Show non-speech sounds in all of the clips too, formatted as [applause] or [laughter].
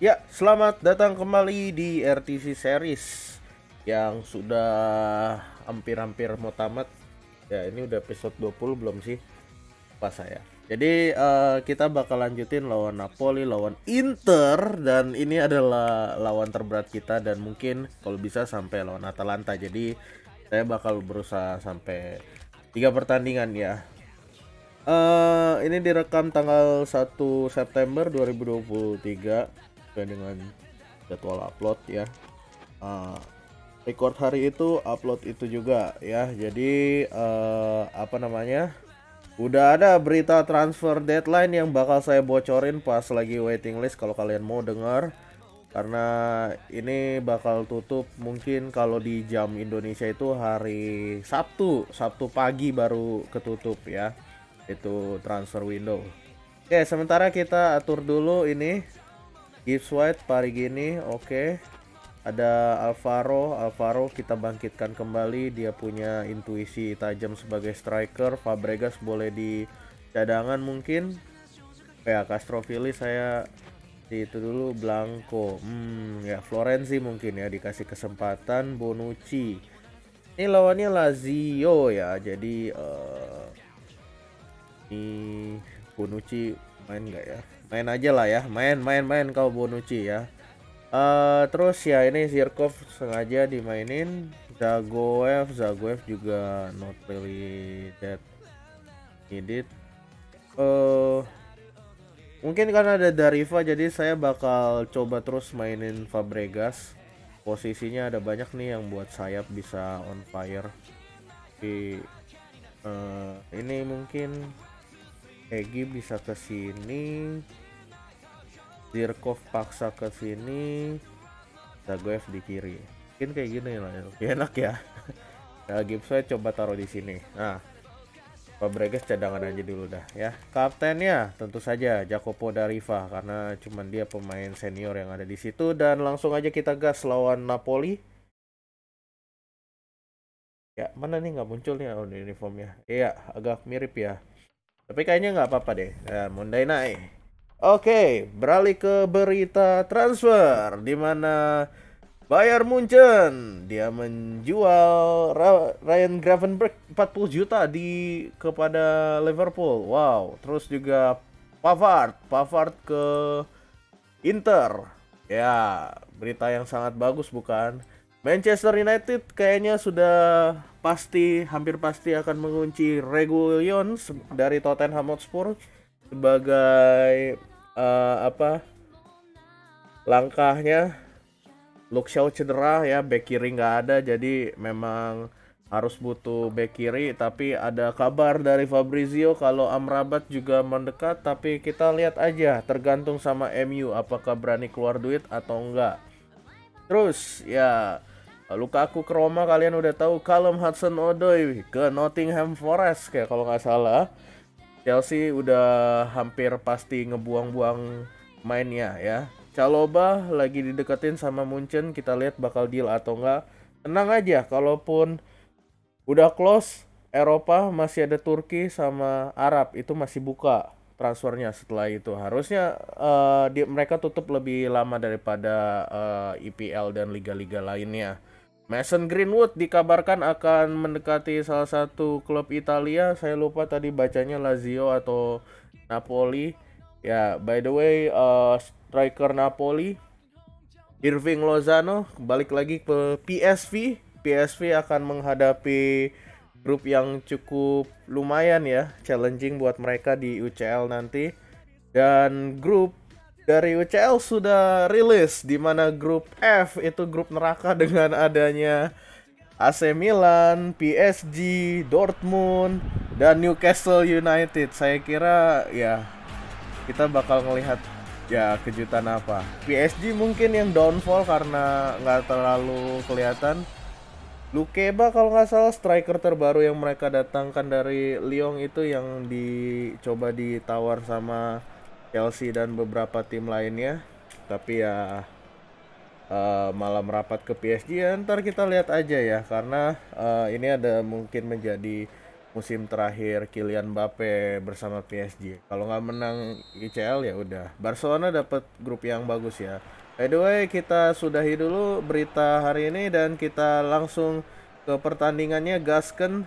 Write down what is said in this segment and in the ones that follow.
Ya, selamat datang kembali di RTC Series yang sudah hampir-hampir mau tamat. Ya, ini udah episode 20 belum sih? Pas saya. Jadi uh, kita bakal lanjutin lawan Napoli, lawan Inter dan ini adalah lawan terberat kita dan mungkin kalau bisa sampai lawan Atalanta. Jadi saya bakal berusaha sampai tiga pertandingan ya. Uh, ini direkam tanggal 1 September 2023 sesuai dengan jadwal upload ya uh, record hari itu upload itu juga ya jadi uh, apa namanya udah ada berita transfer deadline yang bakal saya bocorin pas lagi waiting list kalau kalian mau dengar karena ini bakal tutup mungkin kalau di jam Indonesia itu hari Sabtu Sabtu pagi baru ketutup ya itu transfer window Oke sementara kita atur dulu ini Gibbs White, Parigini, oke. Okay. Ada Alvaro, Alvaro kita bangkitkan kembali. Dia punya intuisi tajam sebagai striker. Fabregas boleh di cadangan mungkin. Ya, Castrovilli saya di itu dulu Blanco. Hmm, ya Florenzi mungkin ya dikasih kesempatan Bonucci. Ini lawannya Lazio ya. Jadi uh, ini Bonucci main nggak ya? main aja lah ya main main main kau Bonucci ya uh, terus ya ini Zirkov sengaja dimainin Zagoev Zagoev juga not really that needed uh, mungkin karena ada Dariva jadi saya bakal coba terus mainin Fabregas posisinya ada banyak nih yang buat sayap bisa on fire di uh, eh, ini mungkin Egi bisa ke sini Zirkov paksa ke sini Zagoev di kiri mungkin kayak gini lah ya. enak ya nah, [laughs] Gipsoy coba taruh di sini nah Fabregas cadangan aja dulu dah ya kaptennya tentu saja Jacopo Dariva karena cuman dia pemain senior yang ada di situ dan langsung aja kita gas lawan Napoli ya mana nih nggak muncul nih uniformnya iya agak mirip ya tapi kayaknya nggak apa-apa deh ya, Mundai naik Oke, beralih ke berita transfer di mana Bayern Munchen dia menjual Ryan Gravenberg 40 juta di kepada Liverpool. Wow, terus juga Pavard, Pavard ke Inter. Ya, berita yang sangat bagus bukan? Manchester United kayaknya sudah pasti hampir pasti akan mengunci Reguilon dari Tottenham Hotspur sebagai uh, apa langkahnya Luke Shaw cedera ya back kiri nggak ada jadi memang harus butuh back kiri tapi ada kabar dari Fabrizio kalau Amrabat juga mendekat tapi kita lihat aja tergantung sama MU apakah berani keluar duit atau enggak terus ya luka aku ke Roma kalian udah tahu Callum Hudson-Odoi ke Nottingham Forest kayak kalau nggak salah Chelsea udah hampir pasti ngebuang-buang mainnya ya. Caloba lagi dideketin sama Munchen, kita lihat bakal deal atau enggak. Tenang aja, kalaupun udah close, Eropa masih ada Turki sama Arab, itu masih buka transfernya setelah itu. Harusnya uh, di, mereka tutup lebih lama daripada uh, eh, IPL dan liga-liga lainnya. Mason Greenwood dikabarkan akan mendekati salah satu klub Italia. Saya lupa tadi bacanya Lazio atau Napoli. Ya, by the way, uh, striker Napoli Irving Lozano balik lagi ke PSV. PSV akan menghadapi grup yang cukup lumayan ya, challenging buat mereka di UCL nanti. Dan grup dari UCL sudah rilis di mana grup F itu grup neraka [laughs] dengan adanya AC Milan, PSG, Dortmund dan Newcastle United. Saya kira ya kita bakal melihat ya kejutan apa. PSG mungkin yang downfall karena nggak terlalu kelihatan. Lukeba kalau nggak salah striker terbaru yang mereka datangkan dari Lyon itu yang dicoba ditawar sama Chelsea dan beberapa tim lainnya tapi ya uh, malam rapat ke PSG ya ntar kita lihat aja ya karena uh, ini ada mungkin menjadi musim terakhir Kylian Mbappe bersama PSG kalau nggak menang ICL ya udah Barcelona dapat grup yang bagus ya by the way kita sudahi dulu berita hari ini dan kita langsung ke pertandingannya Gasken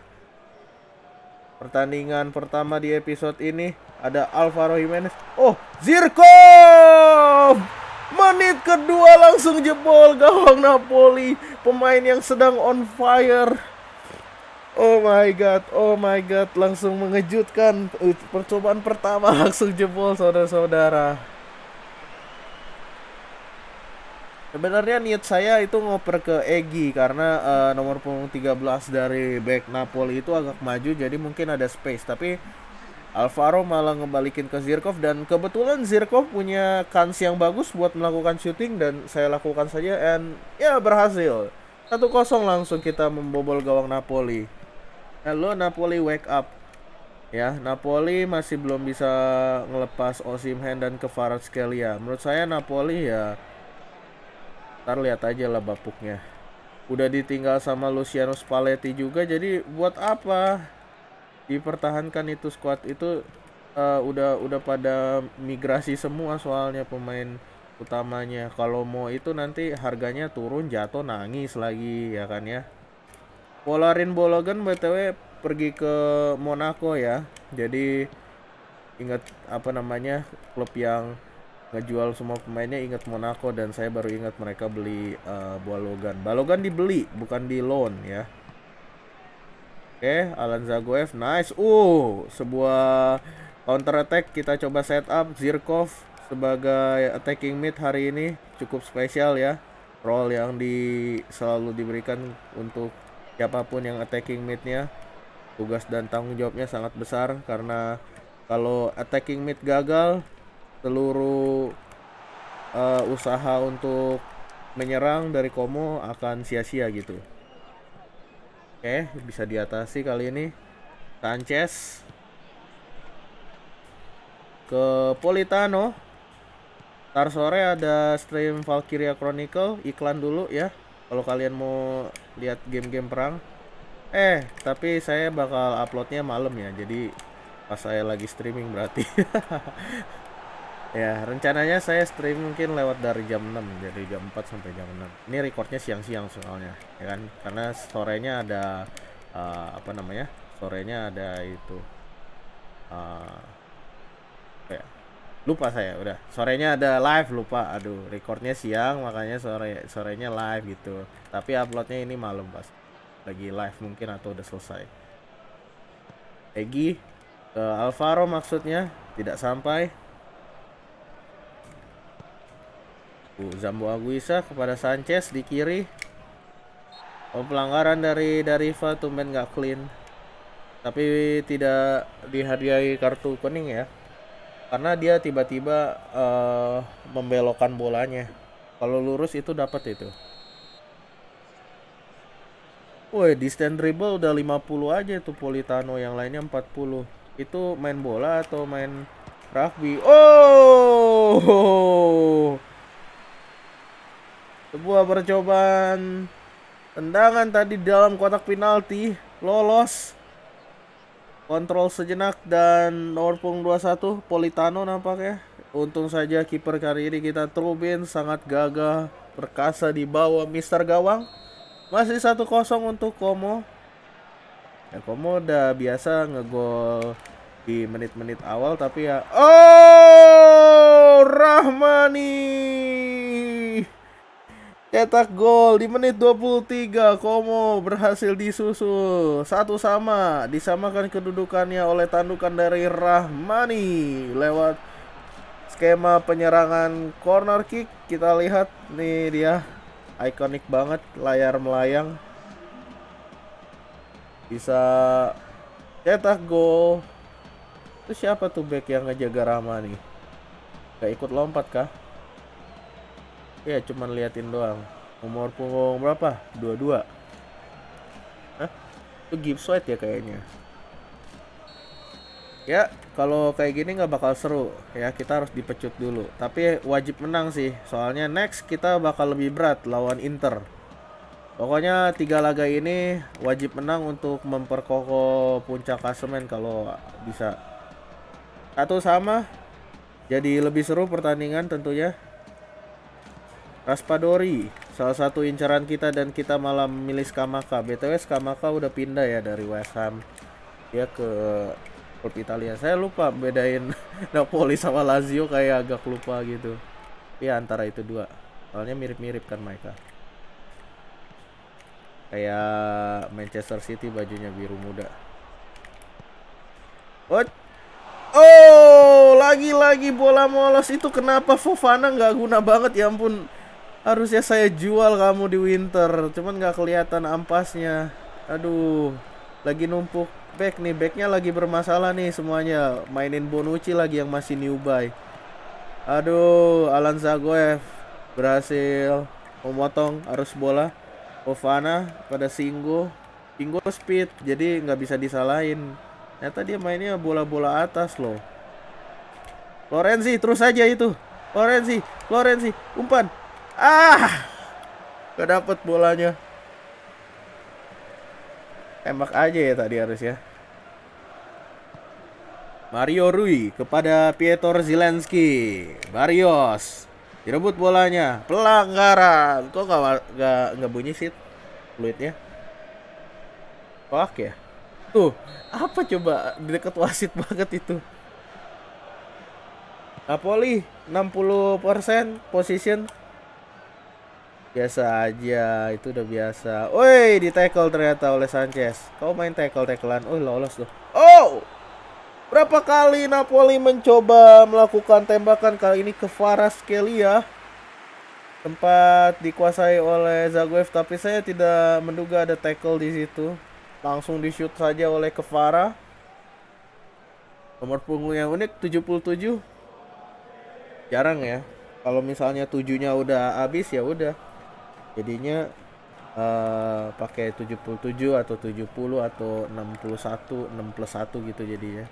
Pertandingan pertama di episode ini ada Alvaro Jimenez. Oh, Zirko! Menit kedua langsung jebol gawang Napoli. Pemain yang sedang on fire. Oh my god, oh my god, langsung mengejutkan. Percobaan pertama [laughs] langsung jebol saudara-saudara. Sebenarnya niat saya itu ngoper ke Egi karena uh, nomor punggung 13 dari back Napoli itu agak maju jadi mungkin ada space tapi Alvaro malah ngebalikin ke Zirkov dan kebetulan Zirkov punya kans yang bagus buat melakukan shooting dan saya lakukan saja and ya berhasil. 1-0 langsung kita membobol gawang Napoli. Halo Napoli wake up. Ya, Napoli masih belum bisa ngelepas Osimhen dan Kvaratskhelia. Menurut saya Napoli ya Ntar lihat aja lah bapuknya. Udah ditinggal sama Luciano Spalletti juga, jadi buat apa dipertahankan itu squad itu uh, udah udah pada migrasi semua soalnya pemain utamanya. Kalau mau itu nanti harganya turun jatuh nangis lagi ya kan ya. Polarin Bologan btw pergi ke Monaco ya. Jadi ingat apa namanya klub yang ngejual semua pemainnya ingat Monaco dan saya baru ingat mereka beli uh, eh, Balogan. Balogan dibeli, bukan di loan ya. Oke, okay, Alan Zagoev, nice. Uh, sebuah counter attack kita coba setup Zirkov sebagai attacking mid hari ini cukup spesial ya. Role yang di selalu diberikan untuk siapapun yang attacking midnya. Tugas dan tanggung jawabnya sangat besar karena kalau attacking mid gagal, seluruh uh, usaha untuk menyerang dari Komo akan sia-sia gitu. Oke, bisa diatasi kali ini. Sanchez ke Politano. Ntar sore ada stream Valkyria Chronicle, iklan dulu ya. Kalau kalian mau lihat game-game perang. Eh, tapi saya bakal uploadnya malam ya. Jadi pas saya lagi streaming berarti. [laughs] Ya, rencananya saya stream mungkin lewat dari jam 6, jadi jam 4 sampai jam 6. Ini recordnya siang-siang soalnya, ya kan? Karena sorenya ada uh, apa namanya? Sorenya ada itu uh, ya. Lupa saya udah. Sorenya ada live lupa. Aduh, recordnya siang makanya sore sorenya live gitu. Tapi uploadnya ini malam pas lagi live mungkin atau udah selesai. Egi uh, eh, Alvaro maksudnya tidak sampai Zambo Aguisa kepada Sanchez di kiri. Oh, pelanggaran dari Dariva tumben nggak clean. Tapi tidak dihadiahi kartu kuning ya. Karena dia tiba-tiba uh, membelokkan bolanya. Kalau lurus itu dapat itu. Woi, distance dribble udah 50 aja tuh Politano, yang lainnya 40. Itu main bola atau main rugby? Oh! Sebuah percobaan tendangan tadi dalam kotak penalti lolos. Kontrol sejenak dan nomor punggung 21 Politano nampaknya. Untung saja kiper kali ini kita Trubin sangat gagah perkasa di bawah Mister Gawang. Masih 1-0 untuk Komo. Ya Komo udah biasa ngegol di menit-menit awal tapi ya oh Rahmani cetak gol di menit 23 Komo berhasil disusul satu sama disamakan kedudukannya oleh tandukan dari Rahmani lewat skema penyerangan corner kick kita lihat nih dia ikonik banget layar melayang bisa cetak gol itu siapa tuh back yang ngejaga Rahmani gak ikut lompat kah ya cuman liatin doang umur punggung berapa 22 Hah? itu gips white ya kayaknya ya kalau kayak gini nggak bakal seru ya kita harus dipecut dulu tapi wajib menang sih soalnya next kita bakal lebih berat lawan Inter pokoknya tiga laga ini wajib menang untuk memperkokoh puncak klasemen kalau bisa atau sama jadi lebih seru pertandingan tentunya Raspadori, salah satu incaran kita dan kita malah milih Skamaka. BTW Skamaka udah pindah ya dari West Ham dia ke klub Italia. Saya lupa bedain [laughs] Napoli sama Lazio kayak agak lupa gitu. Ya antara itu dua. Soalnya mirip-mirip kan mereka. Kayak Manchester City bajunya biru muda. What? Oh, lagi-lagi bola molos itu kenapa Fofana nggak guna banget ya ampun harusnya saya jual kamu di winter cuman nggak kelihatan ampasnya aduh lagi numpuk back nih backnya lagi bermasalah nih semuanya mainin Bonucci lagi yang masih new buy aduh Alan Zagoev berhasil memotong arus bola Ovana pada Singgo Singo speed jadi nggak bisa disalahin ternyata dia mainnya bola-bola atas loh Lorenzi terus aja itu Lorenzi Lorenzi umpan Ah. Gak dapet bolanya. Tembak aja ya tadi harus ya. Mario Rui kepada Pietor Zielinski. Barrios direbut bolanya. Pelanggaran. Kok gak, gak, gak bunyi sih fluidnya? Fuck ya. Tuh, apa coba di dekat wasit [laughs] banget itu. Napoli 60% position Biasa aja, itu udah biasa. Woi, di tackle ternyata oleh Sanchez. Kau main tackle tacklean. Oh, lolos tuh. Oh! Berapa kali Napoli mencoba melakukan tembakan kali ini ke Faras ya. Tempat dikuasai oleh Zagwev tapi saya tidak menduga ada tackle di situ. Langsung di shoot saja oleh Kevara. Nomor punggung yang unik 77. Jarang ya. Kalau misalnya tujuhnya udah habis ya udah jadinya uh, pakai 77 atau 70 atau 61 6 plus 1 gitu jadinya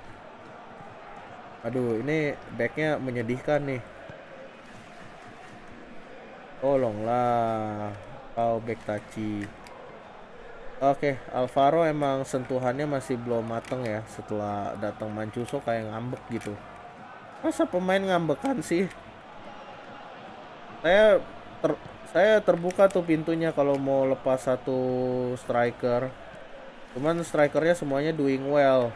aduh ini backnya menyedihkan nih tolonglah kau oh, back taci oke okay, Alvaro emang sentuhannya masih belum mateng ya setelah datang Mancuso kayak ngambek gitu masa pemain ngambekan sih saya ter saya terbuka tuh pintunya kalau mau lepas satu striker cuman strikernya semuanya doing well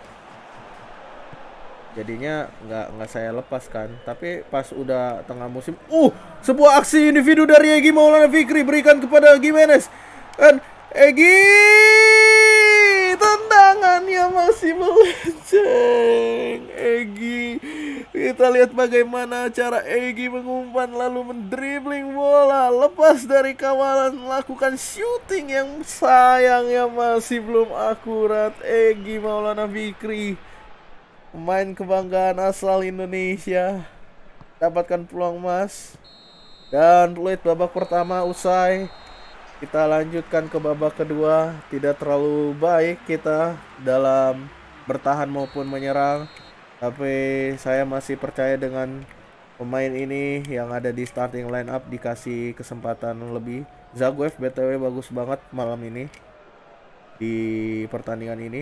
jadinya nggak nggak saya lepaskan, tapi pas udah tengah musim uh sebuah aksi individu dari Egi Maulana Fikri berikan kepada Gimenez dan Egi tendangannya masih melenceng Egi kita lihat bagaimana cara Egi mengumpan lalu mendribling bola lepas dari kawalan melakukan shooting yang sayangnya masih belum akurat. Egi Maulana Fikri pemain kebanggaan asal Indonesia dapatkan peluang emas dan peluit babak pertama usai. Kita lanjutkan ke babak kedua, tidak terlalu baik kita dalam bertahan maupun menyerang. Tapi saya masih percaya dengan pemain ini yang ada di starting lineup dikasih kesempatan lebih. Zagwef BTW bagus banget malam ini di pertandingan ini.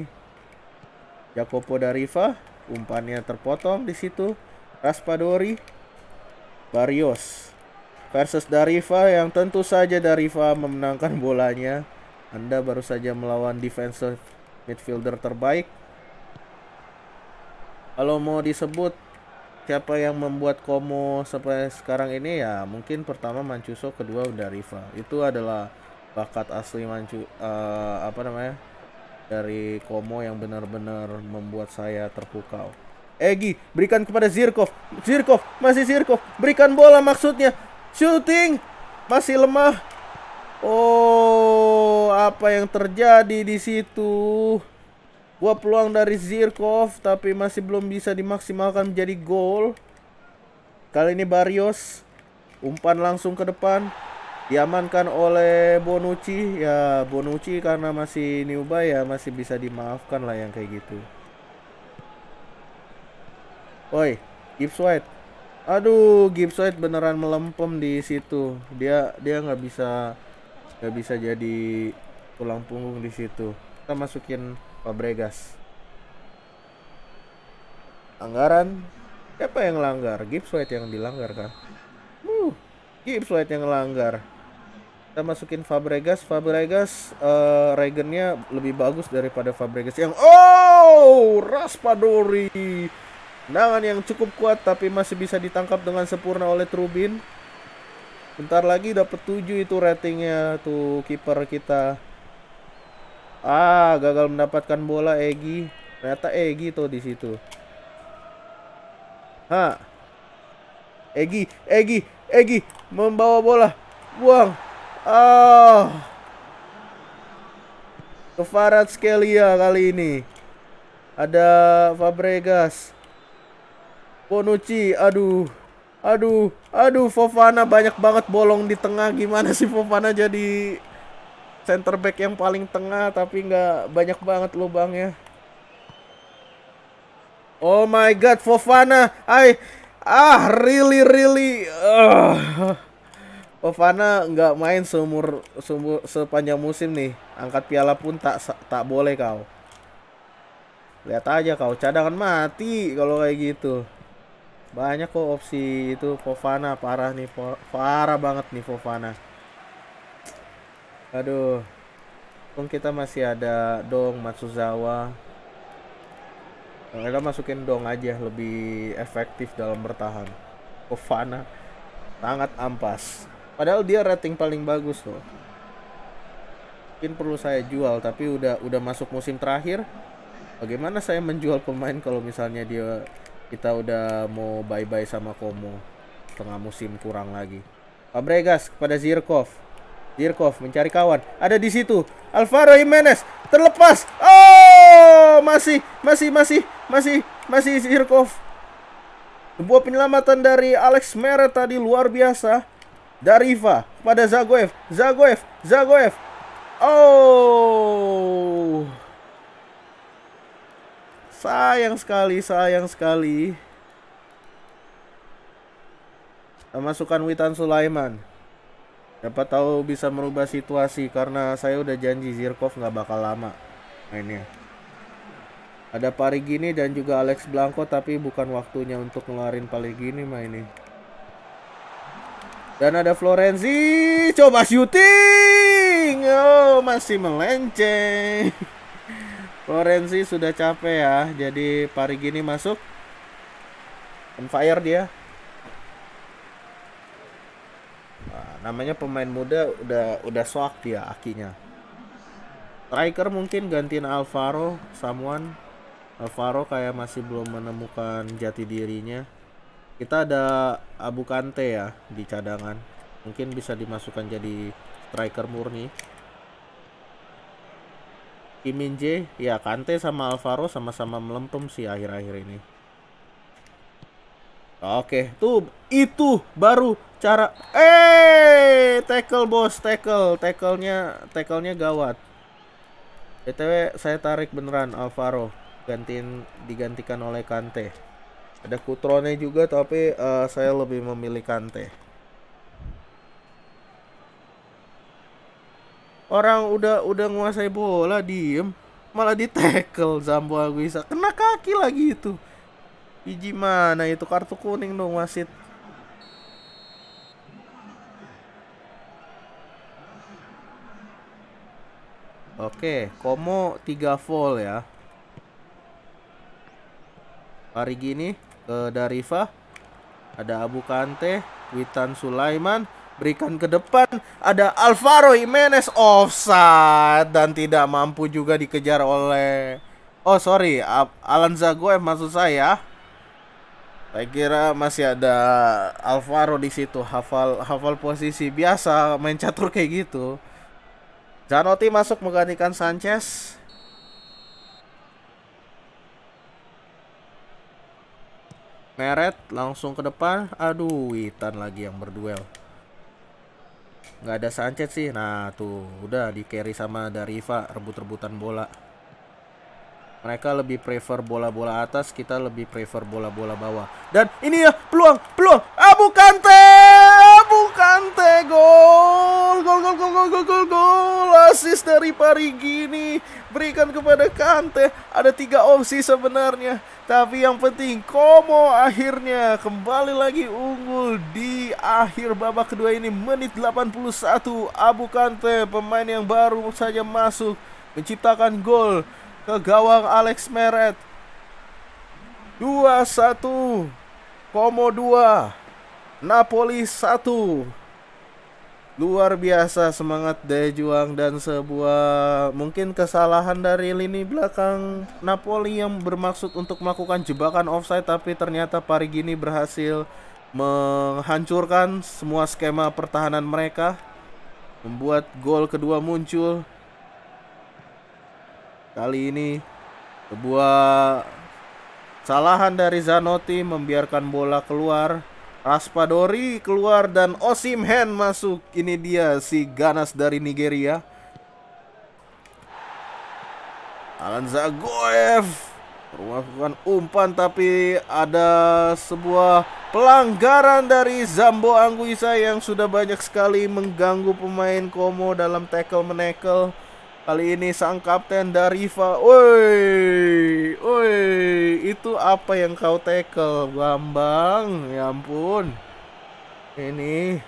Jacopo Dariva umpannya terpotong di situ. Raspadori Barrios versus Dariva yang tentu saja Dariva memenangkan bolanya. Anda baru saja melawan defensive midfielder terbaik kalau mau disebut siapa yang membuat Komo sampai sekarang ini ya mungkin pertama Mancuso kedua udah Riva itu adalah bakat asli Mancu uh, apa namanya dari Komo yang benar-benar membuat saya terpukau Egi berikan kepada Zirkov Zirkov masih Zirkov berikan bola maksudnya shooting masih lemah Oh apa yang terjadi di situ Wah peluang dari Zirkov tapi masih belum bisa dimaksimalkan menjadi gol. Kali ini Barrios umpan langsung ke depan diamankan oleh Bonucci ya Bonucci karena masih newbie ya masih bisa dimaafkan lah yang kayak gitu. Oi, Gibbs White. Aduh, Gibbs White beneran melempem di situ. Dia dia nggak bisa nggak bisa jadi tulang punggung di situ. Kita masukin Fabregas. Anggaran siapa yang langgar? Gibbs White yang dilanggar kan? Uh, Gibbs White yang langgar. Kita masukin Fabregas. Fabregas uh, eh, Regennya lebih bagus daripada Fabregas yang oh Raspadori. Tendangan yang cukup kuat tapi masih bisa ditangkap dengan sempurna oleh Trubin. Bentar lagi dapat 7 itu ratingnya tuh kiper kita. Ah, gagal mendapatkan bola Egi. Ternyata Egi tuh di situ. Ha. Egi, Egi, Egi membawa bola. Buang. Ah. Ke Farad Skelia kali ini. Ada Fabregas. Bonucci, aduh. Aduh, aduh Fofana banyak banget bolong di tengah. Gimana sih Fofana jadi center back yang paling tengah tapi nggak banyak banget lubangnya. Oh my god, Fofana. Ay, ah really really uh. Fofana nggak main seumur, seumur sepanjang musim nih. Angkat piala pun tak tak boleh kau. Lihat aja kau cadangan mati kalau kayak gitu. Banyak kok opsi itu Fofana parah nih parah banget nih Fofana. Aduh. Untung kita masih ada dong Matsuzawa. Eh, kita masukin dong aja lebih efektif dalam bertahan. Ovana, sangat ampas. Padahal dia rating paling bagus loh. Mungkin perlu saya jual tapi udah udah masuk musim terakhir. Bagaimana saya menjual pemain kalau misalnya dia kita udah mau bye-bye sama Komo tengah musim kurang lagi. Fabregas kepada Zirkov Dirkov mencari kawan. Ada di situ. Alvaro Jimenez terlepas. Oh, masih masih masih masih masih Dirkov. Sebuah penyelamatan dari Alex Meret tadi luar biasa. Dariva pada Zagoev. Zagoev, Zagoev. Oh. Sayang sekali, sayang sekali. Masukkan Witan Sulaiman. Siapa tahu bisa merubah situasi karena saya udah janji Zirkov nggak bakal lama mainnya. Ada Parigini dan juga Alex Blanco tapi bukan waktunya untuk ngeluarin Parigini mah ini. Dan ada Florenzi, coba syuting. Oh, masih melenceng. [laughs] Florenzi sudah capek ya, jadi Parigini masuk. On fire dia. namanya pemain muda udah udah swak dia ya akinya striker mungkin gantiin Alvaro Samuan Alvaro kayak masih belum menemukan jati dirinya kita ada Abu Kante ya di cadangan mungkin bisa dimasukkan jadi striker murni Kim Min Jae ya Kante sama Alvaro sama-sama melempem sih akhir-akhir ini Oke, tuh itu baru cara eh tackle bos, tackle, tacklenya, tacklenya gawat. BTW saya tarik beneran Alvaro gantiin digantikan oleh Kante. Ada Kutrone juga tapi uh, saya lebih memilih Kante. Orang udah udah nguasai bola diem malah di tackle Zambo Aguisa kena kaki lagi itu. Iji mana itu kartu kuning dong wasit. Oke, Komo 3 volt ya. Hari gini ke Darifa. Ada Abu Kante, Witan Sulaiman, berikan ke depan ada Alvaro Jimenez offside dan tidak mampu juga dikejar oleh Oh sorry, Alan Zagoev maksud saya. Saya kira masih ada Alvaro di situ, hafal hafal posisi biasa main catur kayak gitu. Zanotti masuk menggantikan Sanchez. Meret langsung ke depan. Aduh, Witan lagi yang berduel. Nggak ada Sanchez sih. Nah, tuh udah di carry sama Dariva rebut-rebutan bola. Mereka lebih prefer bola-bola atas, kita lebih prefer bola-bola bawah. Dan ini ya peluang, peluang. Abu ah, Kante, Abu Kante, gol, gol, gol, gol, gol, gol, gol, gol. Asis dari ini berikan kepada Kante. Ada tiga opsi sebenarnya, tapi yang penting Komo akhirnya kembali lagi unggul di akhir babak kedua ini menit 81 Abu Kante pemain yang baru saja masuk menciptakan gol ke gawang Alex Meret. 2-1 Komo 2 Napoli 1 Luar biasa semangat daya juang dan sebuah mungkin kesalahan dari lini belakang Napoli yang bermaksud untuk melakukan jebakan offside tapi ternyata Parigini berhasil menghancurkan semua skema pertahanan mereka membuat gol kedua muncul Kali ini sebuah kesalahan dari Zanotti membiarkan bola keluar. Raspadori keluar dan Osimhen masuk. Ini dia si Ganas dari Nigeria. Alan Zagoev melakukan umpan tapi ada sebuah pelanggaran dari Zambo Anguissa yang sudah banyak sekali mengganggu pemain Komo dalam tackle menekel. Kali ini sang kapten Dariva. Woi, woi, itu apa yang kau tackle, Bambang? Ya ampun. Ini.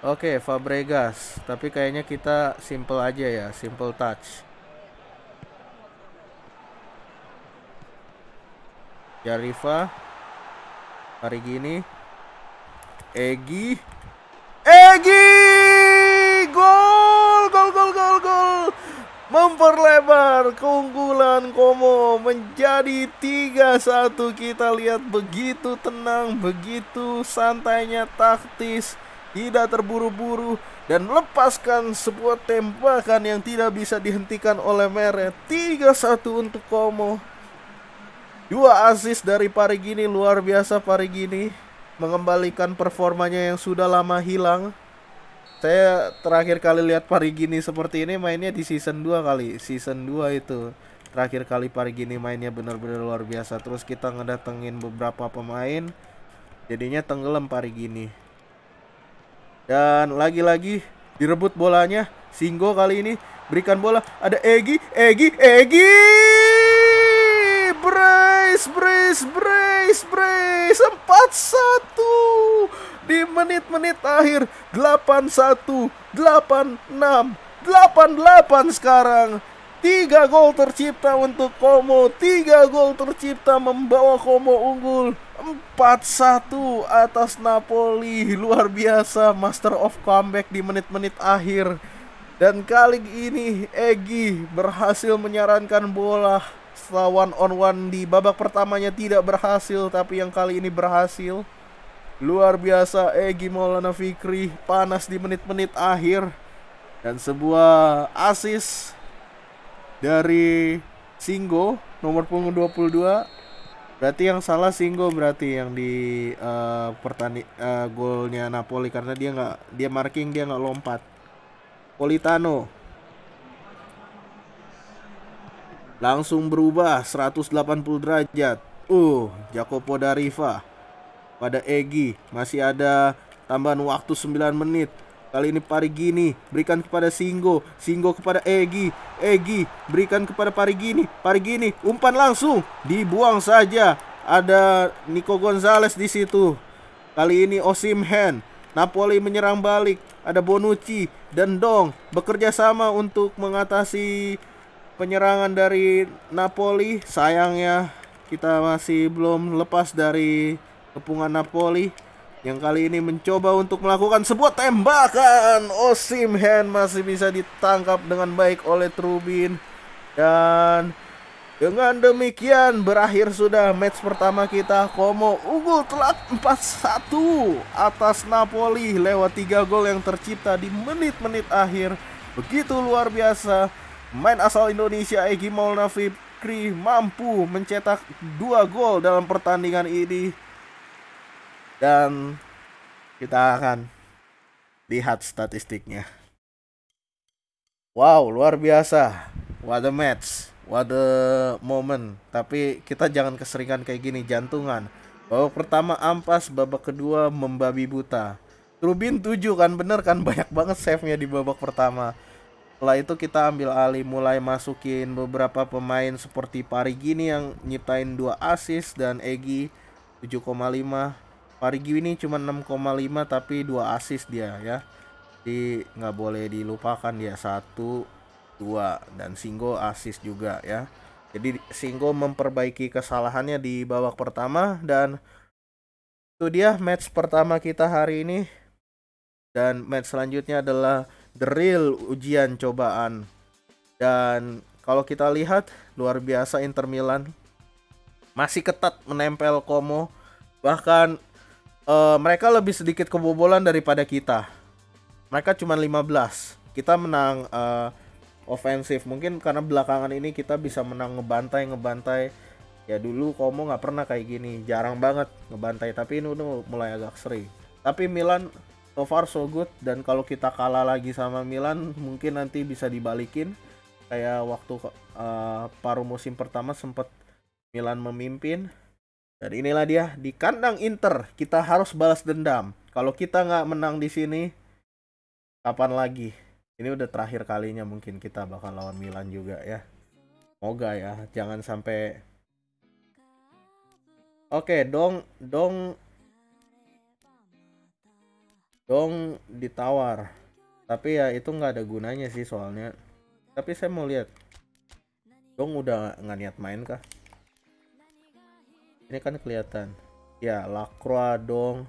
Oke, okay, Fabregas. Tapi kayaknya kita simple aja ya, simple touch. Jarifa. Ya, Hari gini. Egi. memperlebar keunggulan Komo menjadi 3-1 kita lihat begitu tenang begitu santainya taktis tidak terburu-buru dan melepaskan sebuah tembakan yang tidak bisa dihentikan oleh Mere 3-1 untuk Komo dua asis dari Parigini luar biasa Parigini mengembalikan performanya yang sudah lama hilang saya terakhir kali lihat Parigini seperti ini mainnya di season 2 kali season 2 itu terakhir kali Parigini mainnya benar-benar luar biasa terus kita ngedatengin beberapa pemain jadinya tenggelam Parigini dan lagi-lagi direbut bolanya Singo kali ini berikan bola ada Egi Egi Egi brace brace brace brace 4 satu di menit-menit akhir 81, 86, 88 sekarang. tiga gol tercipta untuk Komo, tiga gol tercipta membawa Komo unggul 4-1 atas Napoli. Luar biasa master of comeback di menit-menit akhir. Dan kali ini Egi berhasil menyarankan bola setelah one on one di babak pertamanya tidak berhasil tapi yang kali ini berhasil. Luar biasa Egi Maulana Fikri panas di menit-menit akhir dan sebuah asis dari Singo nomor punggung 22. Berarti yang salah Singo berarti yang di uh, pertani uh, golnya Napoli karena dia nggak dia marking dia nggak lompat. Politano langsung berubah 180 derajat. Uh, Jacopo da Riva pada Egi. Masih ada tambahan waktu 9 menit. Kali ini Parigini berikan kepada Singo, Singo kepada Egi, Egi berikan kepada Parigini, Parigini umpan langsung dibuang saja. Ada Nico Gonzalez di situ. Kali ini Osimhen, Napoli menyerang balik. Ada Bonucci dan Dong bekerja sama untuk mengatasi penyerangan dari Napoli. Sayangnya kita masih belum lepas dari kepungan Napoli yang kali ini mencoba untuk melakukan sebuah tembakan. Osimhen masih bisa ditangkap dengan baik oleh Trubin dan dengan demikian berakhir sudah match pertama kita Komo unggul telak 4-1 atas Napoli lewat 3 gol yang tercipta di menit-menit akhir. Begitu luar biasa. Main asal Indonesia Egy Maulana Kri mampu mencetak 2 gol dalam pertandingan ini dan kita akan lihat statistiknya. Wow, luar biasa. What the match. What the moment. Tapi kita jangan keseringan kayak gini, jantungan. Babak pertama ampas, babak kedua membabi buta. Rubin 7 kan bener kan [laughs] banyak banget save-nya di babak pertama. Setelah itu kita ambil alih mulai masukin beberapa pemain seperti Parigini yang nyiptain dua assist dan Egi Parigi ini cuma 6,5 tapi dua assist dia ya jadi nggak boleh dilupakan dia satu dua dan Singo assist juga ya jadi Singo memperbaiki kesalahannya di babak pertama dan itu dia match pertama kita hari ini dan match selanjutnya adalah Drill ujian cobaan dan kalau kita lihat luar biasa Inter Milan masih ketat menempel Como bahkan uh, mereka lebih sedikit kebobolan daripada kita. Mereka cuma 15. Kita menang uh, eh, ofensif. Mungkin karena belakangan ini kita bisa menang ngebantai ngebantai. Ya dulu Komo nggak pernah kayak gini, jarang banget ngebantai. Tapi ini udah mulai agak sering. Tapi Milan so far so good dan kalau kita kalah lagi sama Milan mungkin nanti bisa dibalikin kayak waktu uh, paruh musim pertama sempat Milan memimpin dan inilah dia di kandang Inter kita harus balas dendam. Kalau kita nggak menang di sini, kapan lagi? Ini udah terakhir kalinya mungkin kita bakal lawan Milan juga ya. Moga ya, jangan sampai. Oke, dong, dong, dong ditawar. Tapi ya itu nggak ada gunanya sih soalnya. Tapi saya mau lihat, dong udah nggak niat main kah? ini kan kelihatan ya Lacroix Dong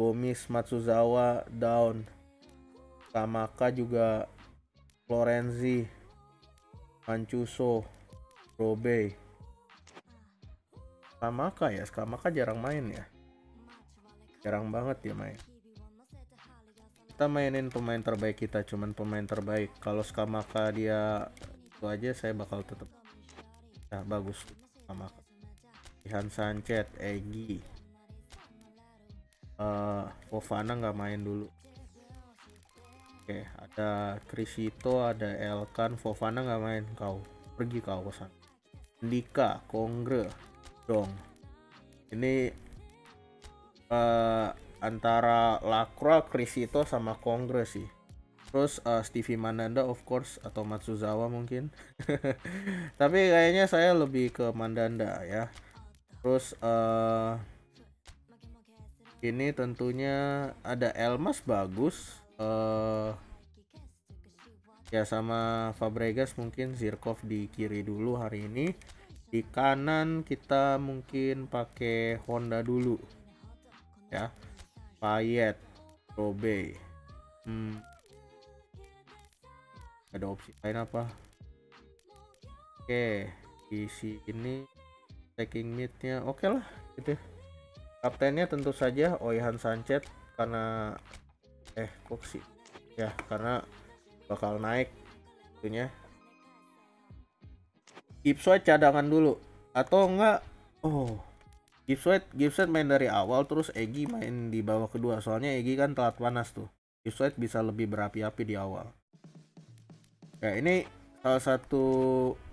Gomis Matsuzawa down Kamaka juga Florenzi Mancuso Robe Kamaka ya Kamaka jarang main ya jarang banget dia main kita mainin pemain terbaik kita cuman pemain terbaik kalau Skamaka dia itu aja saya bakal tetap nah bagus Skamaka Ihan Sanchez, Egi. Uh, Fofana nggak main dulu. Oke, okay, ada Krisito, ada Elkan, Fofana nggak main kau. Pergi kau ke Dika, Kongre, Dong. Ini uh, antara Lakra, Krisito sama Kongre sih. Terus uh, Stevie Mandanda of course atau Matsuzawa mungkin. [laughs] Tapi kayaknya saya lebih ke Mandanda ya terus uh, ini tentunya ada Elmas bagus uh, ya sama Fabregas mungkin Zirkov di kiri dulu hari ini di kanan kita mungkin pakai Honda dulu ya Payet Robe hmm. ada opsi lain apa oke isi ini taking midnya oke okay lah gitu ya. kaptennya tentu saja Oihan Sanchez karena eh kok sih ya karena bakal naik tentunya Gipswet cadangan dulu atau enggak oh Gipswet Gipswet main dari awal terus Egi main di bawah kedua soalnya Egi kan telat panas tuh Gipswet bisa lebih berapi-api di awal ya ini salah satu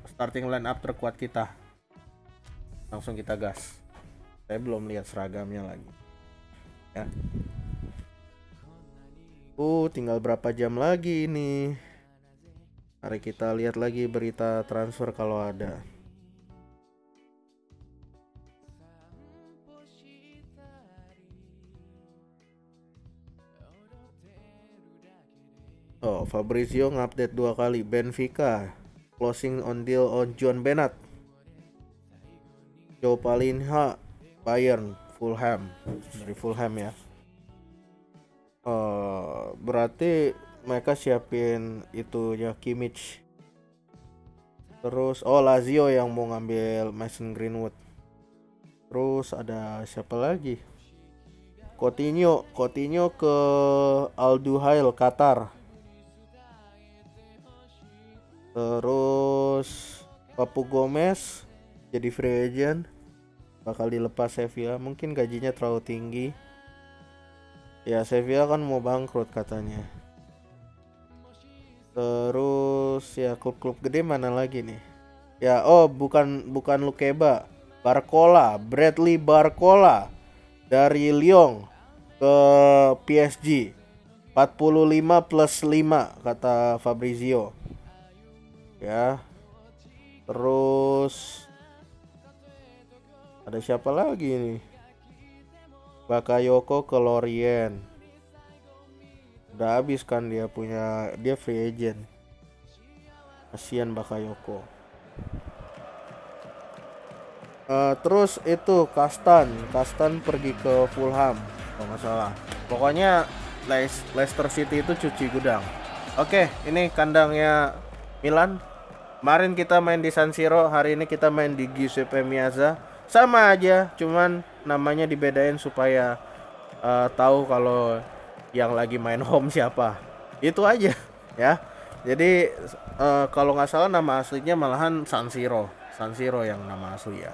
starting line up terkuat kita langsung kita gas saya belum lihat seragamnya lagi ya uh tinggal berapa jam lagi ini mari kita lihat lagi berita transfer kalau ada Oh, Fabrizio ngupdate dua kali Benfica closing on deal on John Bennett Joe Palinha Bayern Fulham dari Fulham ya uh, berarti mereka siapin itu ya Kimmich terus oh Lazio yang mau ngambil Mason Greenwood terus ada siapa lagi Coutinho Coutinho ke Al Duhail Qatar terus Papu Gomez jadi free agent bakal dilepas Sevilla mungkin gajinya terlalu tinggi ya Sevilla kan mau bangkrut katanya terus ya klub-klub gede mana lagi nih ya oh bukan bukan Lukeba Barcola Bradley Barcola dari Lyon ke PSG 45 plus 5 kata Fabrizio ya terus ada siapa lagi nih? Bakayoko ke Lorient. Udah habis kan dia punya dia free agent. Kasihan Bakayoko. Uh, terus itu Kastan, Kastan pergi ke Fulham kalau nggak salah. Pokoknya Leicester City itu cuci gudang. Oke, ini kandangnya Milan. Kemarin kita main di San Siro, hari ini kita main di Giuseppe Meazza sama aja cuman namanya dibedain supaya uh, tahu kalau yang lagi main [laughs] home siapa itu aja ya jadi uh, kalau nggak salah nama aslinya malahan San Siro San Siro yang nama asli ya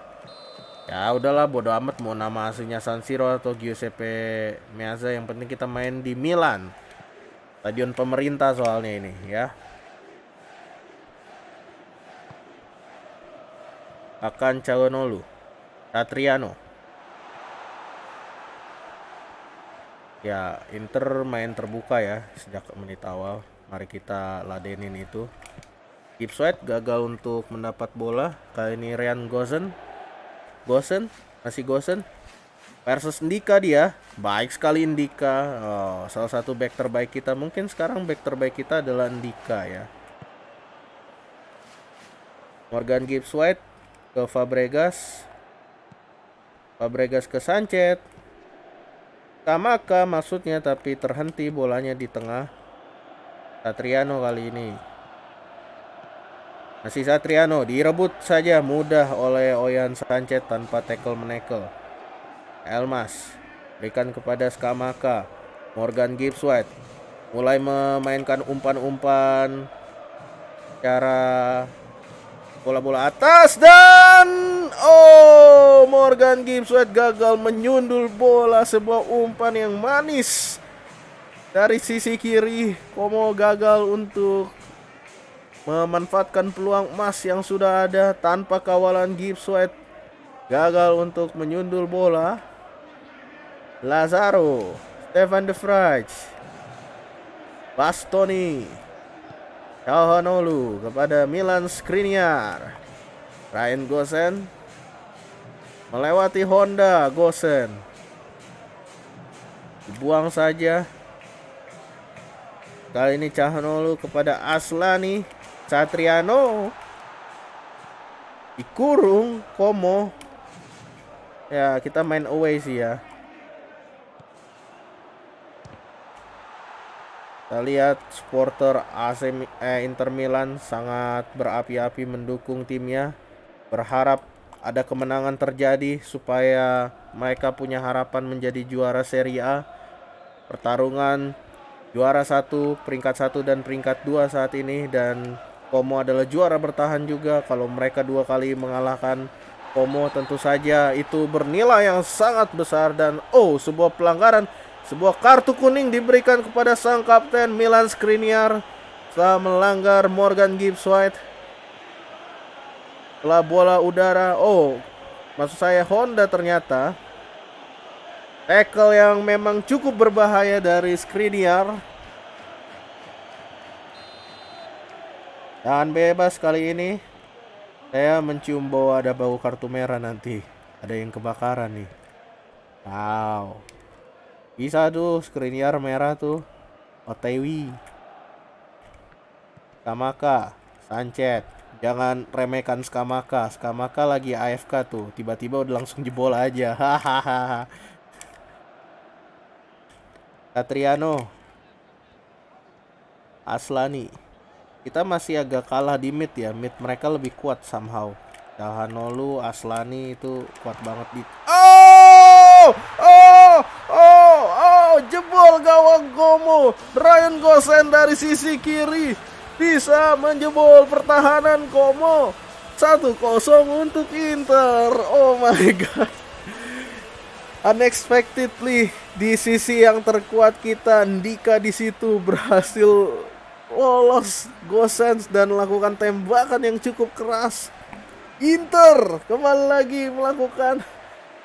ya udahlah bodo amat mau nama aslinya San Siro atau Giuseppe Meazza yang penting kita main di Milan stadion pemerintah soalnya ini ya akan calon lu Adriano. Ya, Inter main terbuka ya sejak menit awal. Mari kita ladenin itu. Ipswich gagal untuk mendapat bola. Kali ini Ryan Gosen. Gosen, masih Gosen. Versus Indika dia. Baik sekali Indika. Oh, salah satu back terbaik kita. Mungkin sekarang back terbaik kita adalah Indika ya. Morgan Gibbs White ke Fabregas. Fabregas ke Sanchez. Kamaka maksudnya tapi terhenti bolanya di tengah Satriano kali ini. Masih Satriano direbut saja mudah oleh Oyan Sanchez tanpa tackle menekel. Elmas berikan kepada Skamaka. Morgan Gibbs White mulai memainkan umpan-umpan cara Bola-bola atas dan oh Morgan Gibbs-White gagal menyundul bola sebuah umpan yang manis dari sisi kiri Komo gagal untuk memanfaatkan peluang emas yang sudah ada tanpa kawalan Gibbs-White gagal untuk menyundul bola Lazaro Stefan De Vrij Bastoni Kahonolu kepada Milan Skriniar. Ryan Gosen melewati Honda Gosen. Dibuang saja. Kali ini Cahonolu kepada Aslani Satriano. Dikurung Komo. Ya, kita main away sih ya. Kita lihat supporter AC eh, Inter Milan sangat berapi-api mendukung timnya. Berharap ada kemenangan terjadi supaya mereka punya harapan menjadi juara Serie A. Pertarungan juara satu, peringkat satu dan peringkat dua saat ini dan Como adalah juara bertahan juga kalau mereka dua kali mengalahkan Como tentu saja itu bernilai yang sangat besar dan oh sebuah pelanggaran sebuah kartu kuning diberikan kepada sang kapten Milan Skriniar setelah melanggar Morgan Gibbs White. Setelah bola udara, oh maksud saya Honda ternyata tackle yang memang cukup berbahaya dari Skriniar. Dan bebas kali ini saya mencium bahwa ada bau kartu merah nanti. Ada yang kebakaran nih. Wow. Bisa tuh Skriniar merah tuh. Otewi. Skamaka, Sanchez, Jangan remehkan Skamaka. Skamaka lagi AFK tuh. Tiba-tiba udah langsung jebol aja. [laughs] Hahaha. Satriano. Aslani. Kita masih agak kalah di mid ya. Mid mereka lebih kuat somehow. Dahanolu, Aslani itu kuat banget di. Oh! Oh! jebol gawang Gomo. Ryan Gosen dari sisi kiri bisa menjebol pertahanan Gomo. 1-0 untuk Inter. Oh my god. Unexpectedly di sisi yang terkuat kita Ndika di situ berhasil lolos Gosens dan melakukan tembakan yang cukup keras. Inter kembali lagi melakukan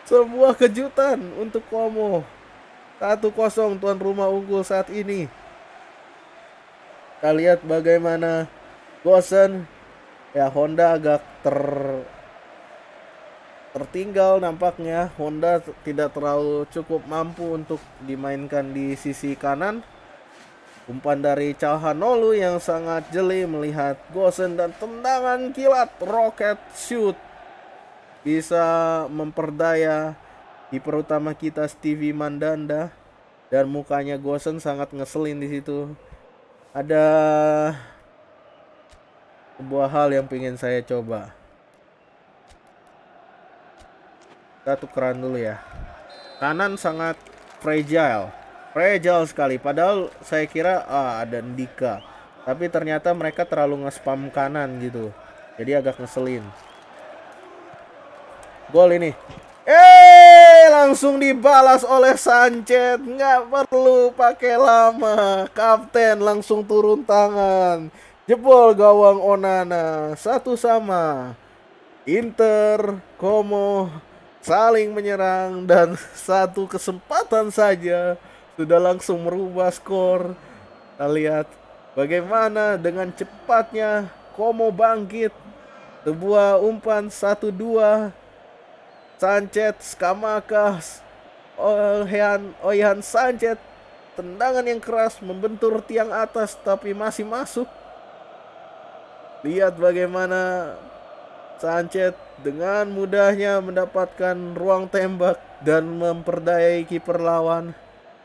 sebuah kejutan untuk Komo satu kosong tuan rumah unggul saat ini. Kita lihat bagaimana Gosen ya Honda agak ter tertinggal nampaknya Honda tidak terlalu cukup mampu untuk dimainkan di sisi kanan umpan dari Calhanoglu yang sangat jeli melihat Gosen dan tendangan kilat roket shoot bisa memperdaya Kiper utama kita Stevie Mandanda dan mukanya Gosen sangat ngeselin di situ. Ada sebuah hal yang pengen saya coba. Kita tukeran dulu ya. Kanan sangat fragile. Fragile sekali. Padahal saya kira ah, ada Ndika. Tapi ternyata mereka terlalu nge-spam kanan gitu. Jadi agak ngeselin. Gol ini langsung dibalas oleh Sanchez. Nggak perlu pakai lama. Kapten langsung turun tangan. Jebol gawang Onana. Satu sama. Inter, Como saling menyerang dan satu kesempatan saja sudah langsung merubah skor. Kita lihat bagaimana dengan cepatnya Como bangkit. Sebuah umpan satu dua. Sanchez, Kamakas, Oihan, Oihan Sanchez. Tendangan yang keras membentur tiang atas tapi masih masuk. Lihat bagaimana Sanchez dengan mudahnya mendapatkan ruang tembak dan memperdayai kiper lawan.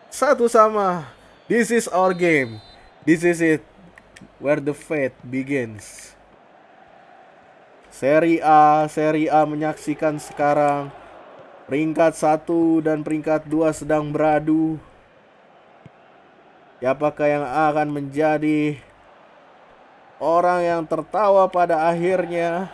Satu sama. This is our game. This is it. Where the fate begins. Seri A, Serie A menyaksikan sekarang peringkat 1 dan peringkat 2 sedang beradu. Siapakah yang akan menjadi orang yang tertawa pada akhirnya?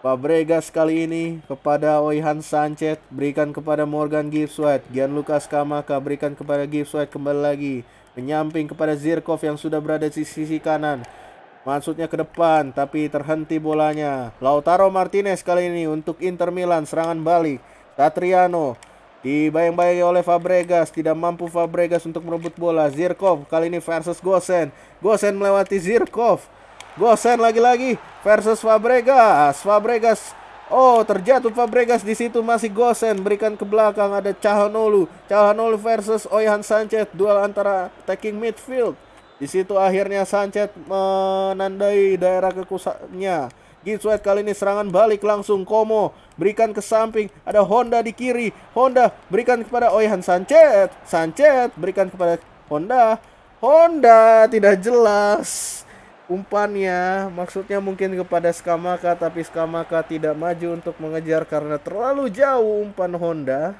Fabregas kali ini kepada Oihan Sanchez berikan kepada Morgan Gibbs White, Gianluca Scamacca berikan kepada Gibbs White kembali lagi menyamping kepada Zirkov yang sudah berada di sisi kanan. Maksudnya ke depan, tapi terhenti bolanya. Lautaro Martinez kali ini untuk Inter Milan serangan balik. Tatriano dibayang-bayangi oleh Fabregas, tidak mampu Fabregas untuk merebut bola. Zirkov kali ini versus Gosen. Gosen melewati Zirkov. Gosen lagi-lagi versus Fabregas. Fabregas Oh, terjatuh Fabregas di situ masih Gosen berikan ke belakang ada Cahanolu. Cahanolu versus Oyan Sanchez duel antara attacking midfield. Di situ akhirnya Sanchez menandai daerah kekusannya. Gitsuet kali ini serangan balik langsung Komo berikan ke samping ada Honda di kiri Honda berikan kepada Oihan Sanchez Sanchez berikan kepada Honda Honda tidak jelas umpannya maksudnya mungkin kepada Skamaka tapi Skamaka tidak maju untuk mengejar karena terlalu jauh umpan Honda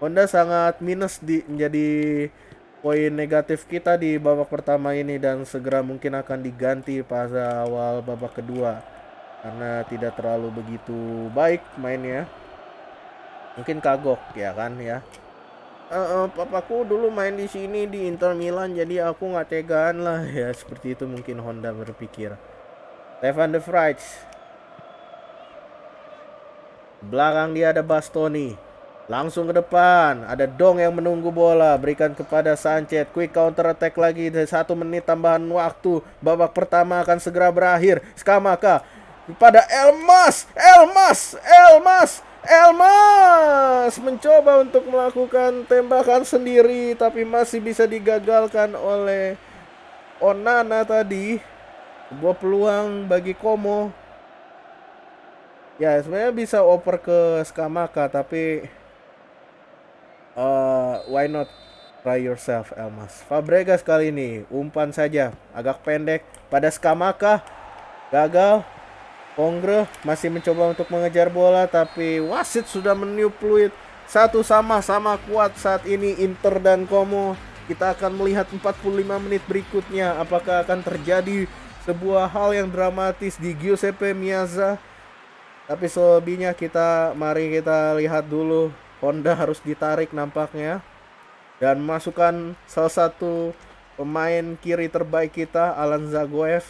Honda sangat minus di menjadi poin negatif kita di babak pertama ini dan segera mungkin akan diganti pada awal babak kedua karena tidak terlalu begitu baik mainnya mungkin kagok ya kan ya uh, uh, papaku dulu main di sini di Inter Milan jadi aku nggak tegaan lah [laughs] ya seperti itu mungkin Honda berpikir Stefan De Vrij belakang dia ada Bastoni Langsung ke depan, ada Dong yang menunggu bola, berikan kepada Sanchez. Quick counter attack lagi, satu menit tambahan waktu. Babak pertama akan segera berakhir. Skamaka pada Elmas, Elmas, Elmas, Elmas mencoba untuk melakukan tembakan sendiri, tapi masih bisa digagalkan oleh Onana tadi. Sebuah peluang bagi Komo. Ya sebenarnya bisa oper ke Skamaka, tapi uh, why not try yourself Elmas Fabregas kali ini umpan saja agak pendek pada Skamaka gagal Kongre masih mencoba untuk mengejar bola tapi wasit sudah meniup fluid. satu sama sama kuat saat ini Inter dan Como kita akan melihat 45 menit berikutnya apakah akan terjadi sebuah hal yang dramatis di Giuseppe Miazza tapi selebihnya kita mari kita lihat dulu Honda harus ditarik nampaknya dan masukkan salah satu pemain kiri terbaik kita Alan Zagoev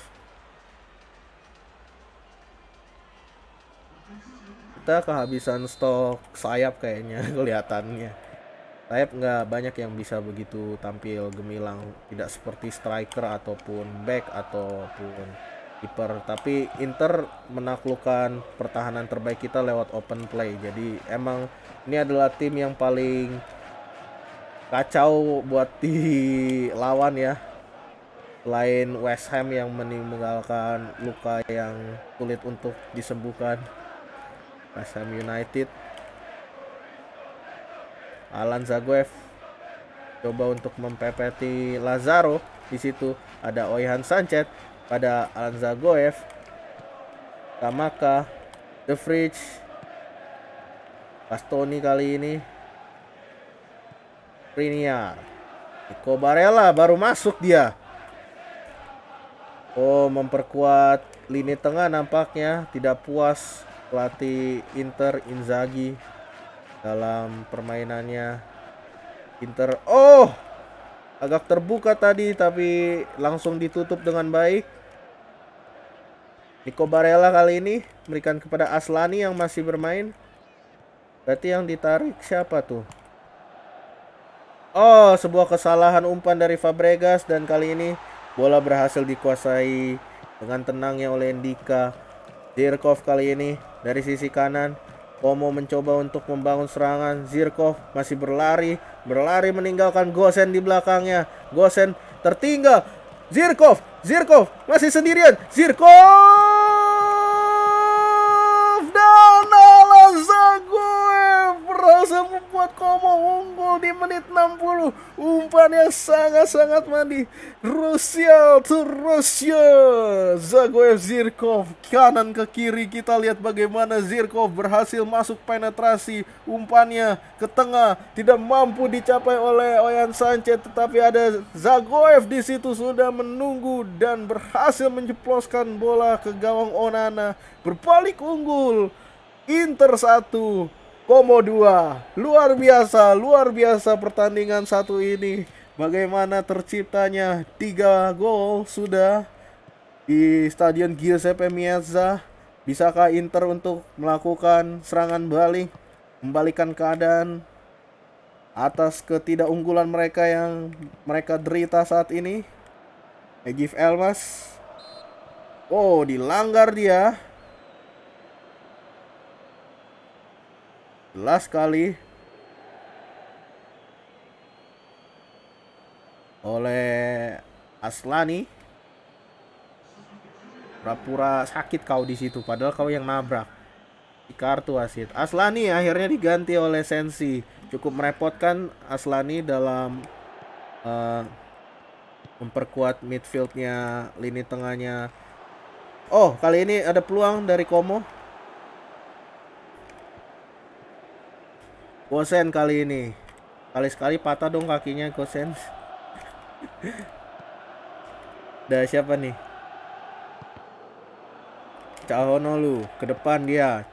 kita kehabisan stok sayap kayaknya [laughs] kelihatannya sayap nggak banyak yang bisa begitu tampil gemilang tidak seperti striker ataupun back ataupun keeper tapi Inter menaklukkan pertahanan terbaik kita lewat open play jadi emang ini adalah tim yang paling kacau buat dilawan ya lain West Ham yang meninggalkan luka yang sulit untuk disembuhkan West Ham United Alan Zaguev coba untuk mempepeti Lazaro di situ ada Oihan Sanchez pada Alan Zaguev Kamaka The Fridge Bastoni kali ini. Priniar. Nico Barella baru masuk dia. Oh, memperkuat lini tengah nampaknya tidak puas pelatih Inter Inzaghi dalam permainannya. Inter oh agak terbuka tadi tapi langsung ditutup dengan baik. Nico Barella kali ini memberikan kepada Aslani yang masih bermain. Berarti yang ditarik siapa tuh? Oh, sebuah kesalahan umpan dari Fabregas dan kali ini bola berhasil dikuasai dengan tenangnya oleh Endika. Zirkov kali ini dari sisi kanan. Komo mencoba untuk membangun serangan. Zirkov masih berlari, berlari meninggalkan Gosen di belakangnya. Gosen tertinggal. Zirkov, Zirkov masih sendirian. Zirkov Komo unggul di menit 60. Umpan yang sangat-sangat mandi. Rusia to Rusia. Zagoev Zirkov kanan ke kiri. Kita lihat bagaimana Zirkov berhasil masuk penetrasi. Umpannya ke tengah. Tidak mampu dicapai oleh Oyan Sanchez. Tetapi ada Zagoev di situ sudah menunggu dan berhasil menjeploskan bola ke gawang Onana. Berbalik unggul. Inter 1 Komo 2. Luar biasa, luar biasa pertandingan satu ini. Bagaimana terciptanya 3 gol sudah di Stadion Giuseppe Meazza. Bisakah Inter untuk melakukan serangan balik, membalikan keadaan atas ketidakunggulan mereka yang mereka derita saat ini? Egif Elmas. Oh, dilanggar dia. Last kali oleh Aslani pura-pura sakit kau di situ padahal kau yang nabrak di kartu wasit Aslani akhirnya diganti oleh Sensi cukup merepotkan Aslani dalam uh, memperkuat midfieldnya lini tengahnya Oh kali ini ada peluang dari Komo Gosen kali ini. Kali-sekali patah dong kakinya Gosen. Udah [laughs] siapa nih? Cahono lu ke depan dia.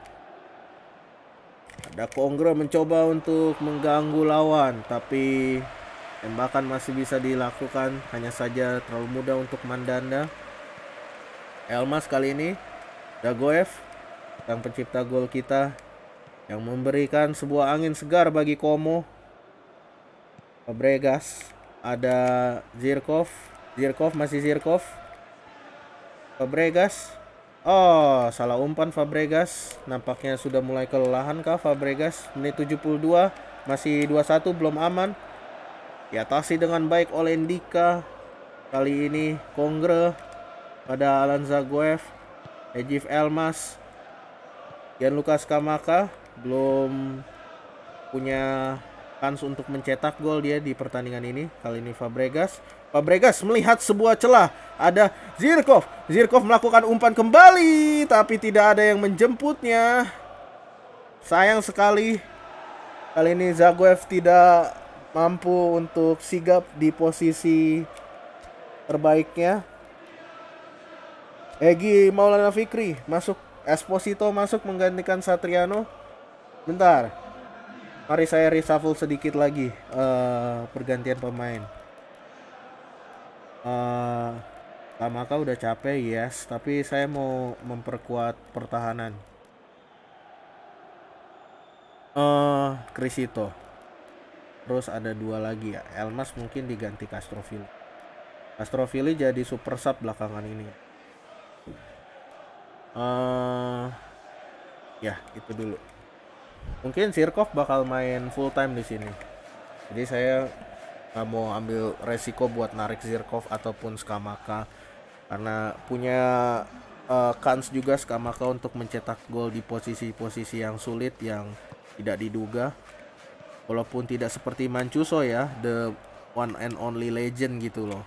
Ada Kongro mencoba untuk mengganggu lawan tapi tembakan masih bisa dilakukan hanya saja terlalu mudah untuk Mandanda. Elmas kali ini Dagoev sang pencipta gol kita yang memberikan sebuah angin segar bagi Komo. Fabregas, ada Zirkov, Zirkov masih Zirkov. Fabregas. Oh, salah umpan Fabregas. Nampaknya sudah mulai kelelahan kah Fabregas. Menit 72, masih 21 belum aman. Diatasi dengan baik oleh Indika. Kali ini Kongre pada Alan Zagoev, Ejif Elmas, Gianluca Lukas Kamaka, belum punya kans untuk mencetak gol dia di pertandingan ini. Kali ini Fabregas. Fabregas melihat sebuah celah. Ada Zirkov. Zirkov melakukan umpan kembali. Tapi tidak ada yang menjemputnya. Sayang sekali. Kali ini Zagwev tidak mampu untuk sigap di posisi terbaiknya. Egi Maulana Fikri masuk. Esposito masuk menggantikan Satriano. Bentar. Mari saya reshuffle sedikit lagi uh, pergantian pemain. Uh, eh, maka udah capek, yes. Tapi saya mau memperkuat pertahanan. Uh, Krisito. Terus ada dua lagi ya. Elmas mungkin diganti Castroville. Castroville jadi super sub belakangan ini. Uh, ya, itu dulu mungkin Sirkov bakal main full time di sini. Jadi saya nggak mau ambil resiko buat narik Zirkov ataupun Skamaka karena punya uh, kans juga Skamaka untuk mencetak gol di posisi-posisi yang sulit yang tidak diduga. Walaupun tidak seperti Mancuso ya, the one and only legend gitu loh.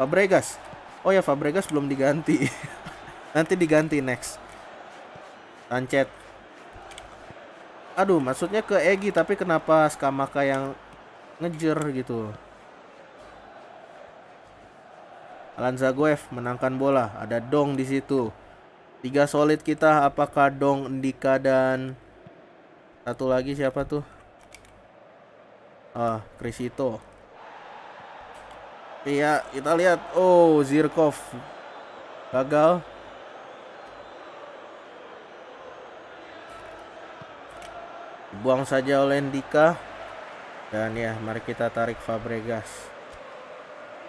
Fabregas. Oh ya Fabregas belum diganti. [laughs] Nanti diganti next. Sanchez aduh maksudnya ke Egi tapi kenapa Skamaka yang ngejer gitu Alan Zagoev menangkan bola ada Dong di situ tiga solid kita apakah Dong Ndika dan satu lagi siapa tuh ah Krisito iya kita lihat oh Zirkov gagal dibuang saja oleh Ndika dan ya mari kita tarik Fabregas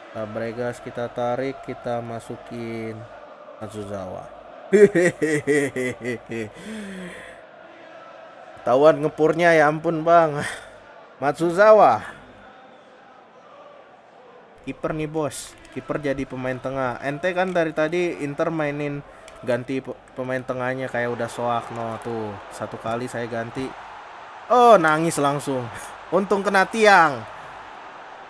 Fabregas kita tarik kita masukin Matsuzawa [laughs] tawan ngepurnya ya ampun bang Matsuzawa kiper nih bos kiper jadi pemain tengah ente kan dari tadi Inter mainin ganti pemain tengahnya kayak udah soak no tuh satu kali saya ganti Oh, nangis langsung. Untung kena tiang.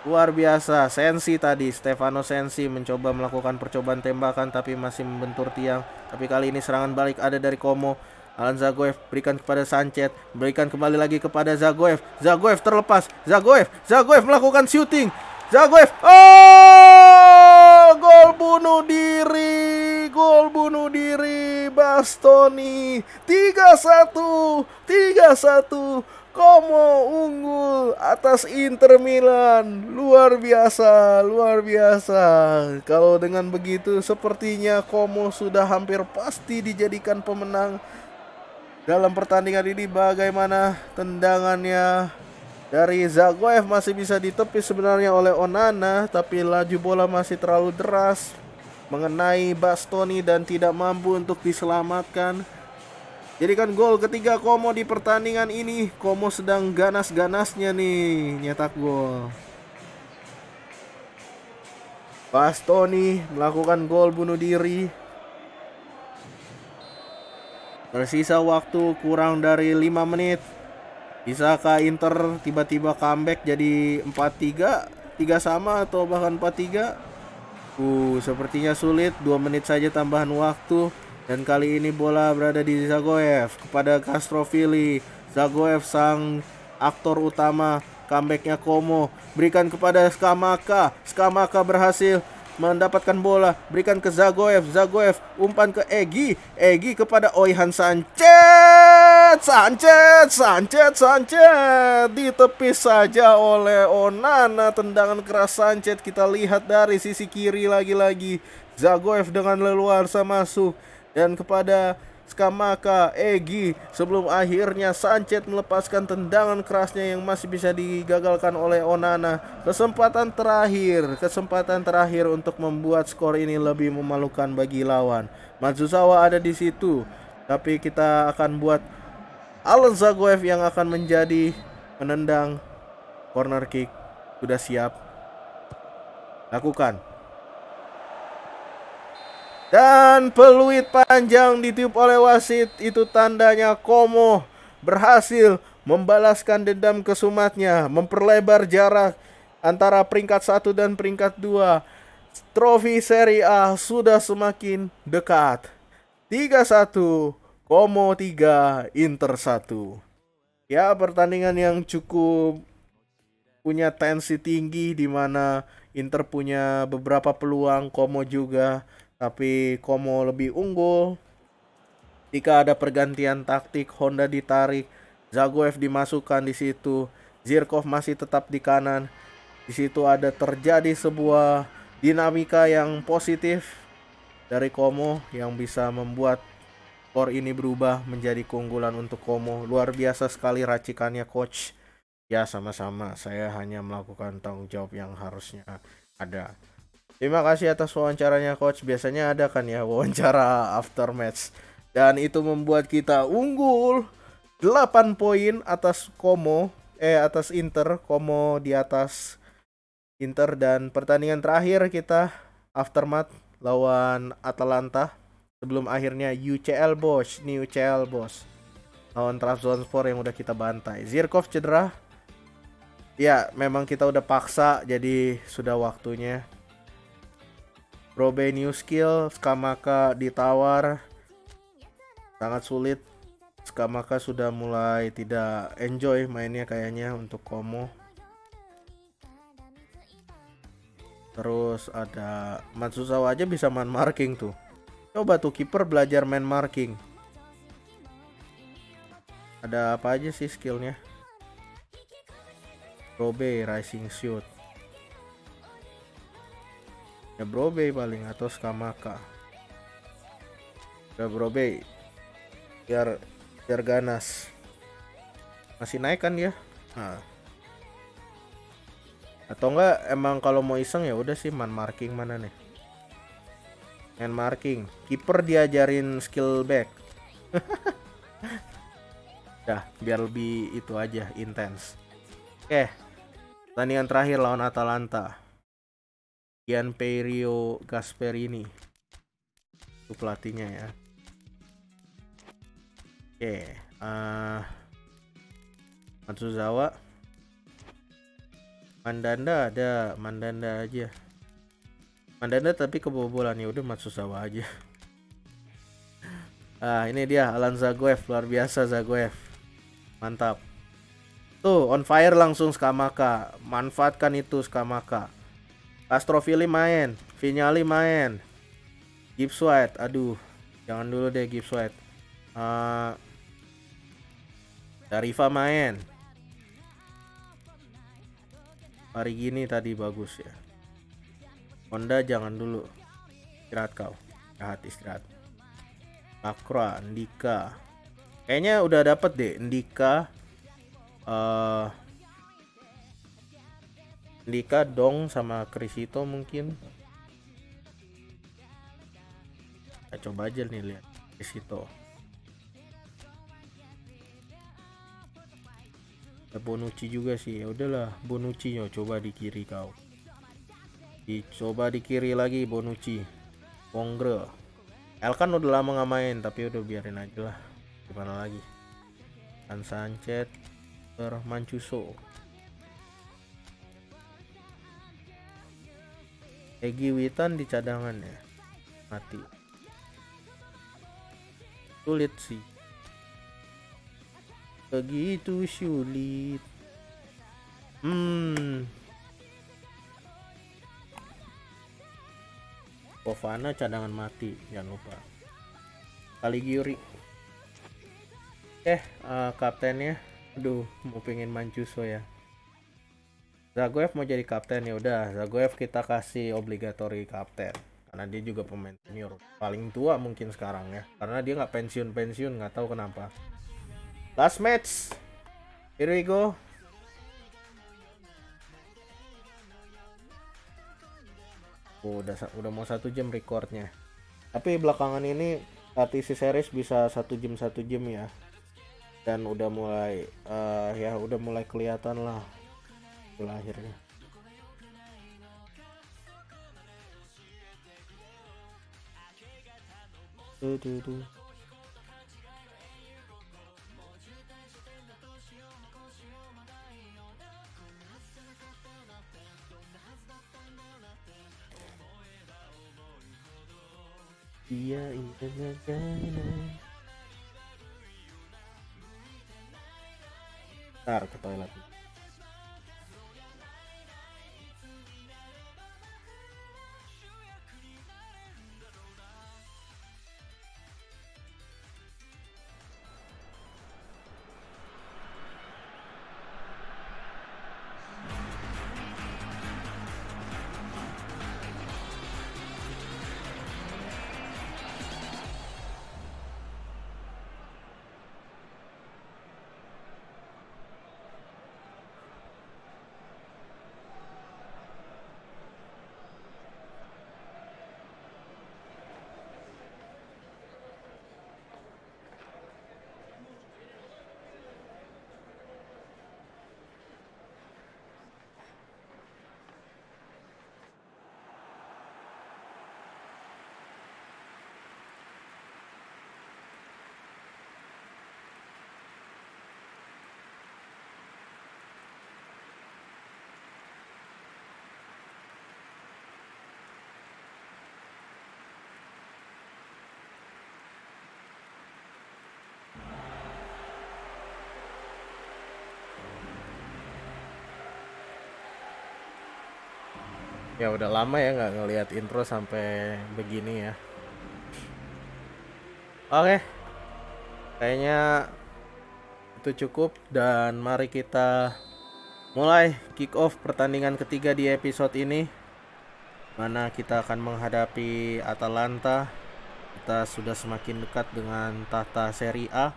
Luar biasa, Sensi tadi, Stefano Sensi mencoba melakukan percobaan tembakan tapi masih membentur tiang. Tapi kali ini serangan balik ada dari Komo. Alan Zagoev berikan kepada Sanchez, berikan kembali lagi kepada Zagoev. Zagoev terlepas, Zagoev, Zagoev melakukan shooting. Zagoev, oh, gol bunuh diri gol bunuh diri Bastoni 3-1 3-1 Como unggul atas Inter Milan luar biasa luar biasa kalau dengan begitu sepertinya Como sudah hampir pasti dijadikan pemenang dalam pertandingan ini bagaimana tendangannya dari Zagoev masih bisa ditepis sebenarnya oleh Onana tapi laju bola masih terlalu deras mengenai Bastoni dan tidak mampu untuk diselamatkan. Jadi kan gol ketiga Komo di pertandingan ini. Komo sedang ganas-ganasnya nih nyetak gol. Bastoni melakukan gol bunuh diri. Tersisa waktu kurang dari 5 menit. Bisakah Inter tiba-tiba comeback jadi 4-3, 3 sama atau bahkan 4-3? Uh, sepertinya sulit, dua menit saja tambahan waktu. Dan kali ini bola berada di Zagoev kepada Castrovili. Zagoev sang aktor utama comebacknya Komo. Berikan kepada Skamaka. Skamaka berhasil mendapatkan bola. Berikan ke Zagoev. Zagoev umpan ke Egi. Egi kepada Oihan Sanchez. Sancet, sancet, sancet, sancet Ditepis saja oleh Onana Tendangan keras sancet Kita lihat dari sisi kiri lagi-lagi Zagoev dengan leluasa masuk Dan kepada Skamaka, Egi Sebelum akhirnya Sancet melepaskan tendangan kerasnya Yang masih bisa digagalkan oleh Onana Kesempatan terakhir Kesempatan terakhir untuk membuat skor ini lebih memalukan bagi lawan Matsuzawa ada di situ tapi kita akan buat Alan Zagoev yang akan menjadi menendang corner kick sudah siap lakukan dan peluit panjang ditiup oleh wasit itu tandanya Komo berhasil membalaskan dendam kesumatnya memperlebar jarak antara peringkat 1 dan peringkat 2 trofi Serie A sudah semakin dekat 3-1 Como 3, Inter 1. Ya, pertandingan yang cukup punya tensi tinggi di mana Inter punya beberapa peluang, Como juga, tapi Como lebih unggul. Jika ada pergantian taktik, Honda ditarik, Zagoev dimasukkan di situ, Zirkov masih tetap di kanan. Di situ ada terjadi sebuah dinamika yang positif dari Como yang bisa membuat skor ini berubah menjadi keunggulan untuk Komo. Luar biasa sekali racikannya coach. Ya sama-sama, saya hanya melakukan tanggung jawab yang harusnya ada. Terima kasih atas wawancaranya coach. Biasanya ada kan ya wawancara after match. Dan itu membuat kita unggul 8 poin atas Komo eh atas Inter, Komo di atas Inter dan pertandingan terakhir kita aftermath lawan Atalanta sebelum akhirnya UCL Bosch, New UCL Bosch lawan Trabzonspor yang udah kita bantai. Zirkov cedera. Ya, memang kita udah paksa jadi sudah waktunya. Robe new skill, Skamaka ditawar. Sangat sulit. Skamaka sudah mulai tidak enjoy mainnya kayaknya untuk Komo. Terus ada Matsuzawa aja bisa man marking tuh. Coba tuh kiper belajar man marking. Ada apa aja sih skillnya? Brobe Rising Shoot. Ya Brobe paling atau Skamaka. Ya Brobe. Biar biar ganas. Masih naik kan dia? Nah. Atau enggak emang kalau mau iseng ya udah sih man marking mana nih? and marking. Kiper diajarin skill back. [laughs] Dah, biar lebih itu aja intens. Oke. Okay. Pertandingan terakhir lawan Atalanta. Gian Perio Gasperini. Itu pelatihnya ya. Oke, okay. uh, eh, Matsuzawa Mandanda ada, Mandanda aja. Mandanda tapi kebobolan ya udah sawah aja. Ah, ini dia Alan Zagoev, luar biasa Zagoev. Mantap. Tuh, on fire langsung Skamaka. Manfaatkan itu Skamaka. Astrovili main, Vinyali main. Gibbs White, aduh. Jangan dulu deh Gibbs White. Uh, Dariva main. Hari gini tadi bagus ya. Honda jangan dulu istirahat kau istirahat istirahat Akra Ndika kayaknya udah dapet deh Ndika uh, eh, Ndika Dong sama Krisito mungkin kita coba aja nih lihat Krisito Bonucci juga sih ya udahlah Bonucci yo coba di kiri kau dicoba di kiri lagi Bonucci. Pongre, Elkan udah lama nggak main tapi udah biarin aja lah. Gimana lagi? Dan Sanchez Mancuso. Egi Witan di cadangan ya. Mati. Sulit sih. Begitu sulit. Hmm. Fofana cadangan mati jangan lupa Caligiuri eh uh, kaptennya aduh mau pingin Mancuso ya Zagoev mau jadi kapten ya udah Zagoev kita kasih obligatory kapten karena dia juga pemain senior paling tua mungkin sekarang ya karena dia nggak pensiun pensiun nggak tahu kenapa last match here we go Oh, udah udah mau satu jam recordnya. Tapi belakangan ini si eh, series bisa satu jam satu jam ya. Dan udah mulai uh, ya udah mulai kelihatan lah lahirnya. Tuh, tuh, tuh. Iya, internet. Ntar ke toilet. ya udah lama ya nggak ngelihat intro sampai begini ya oke kayaknya itu cukup dan mari kita mulai kick off pertandingan ketiga di episode ini mana kita akan menghadapi Atalanta kita sudah semakin dekat dengan tahta Serie A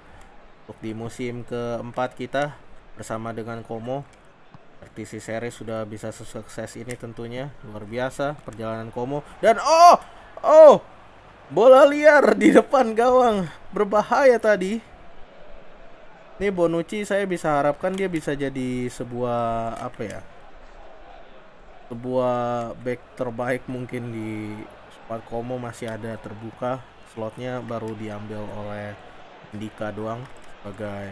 untuk di musim keempat kita bersama dengan Como RTC seri sudah bisa sukses ini tentunya luar biasa perjalanan Komo dan oh oh bola liar di depan gawang berbahaya tadi ini Bonucci saya bisa harapkan dia bisa jadi sebuah apa ya sebuah back terbaik mungkin di Squad Komo masih ada terbuka slotnya baru diambil oleh Dika doang sebagai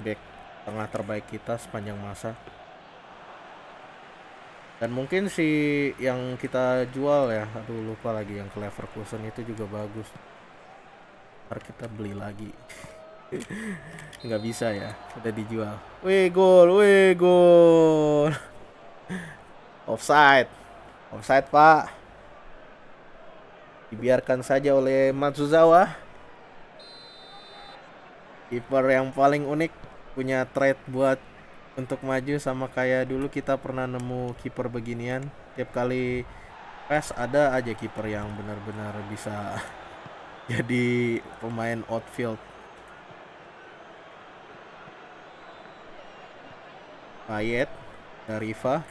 back tengah terbaik kita sepanjang masa dan mungkin si yang kita jual ya aduh lupa lagi yang ke Leverkusen itu juga bagus ntar kita beli lagi [laughs] nggak bisa ya udah dijual wih gol wih gol [laughs] offside offside pak dibiarkan saja oleh Matsuzawa Keeper yang paling unik punya trade buat untuk maju sama kayak dulu kita pernah nemu kiper beginian tiap kali pes ada aja kiper yang benar-benar bisa [laughs] jadi pemain outfield Payet Dariva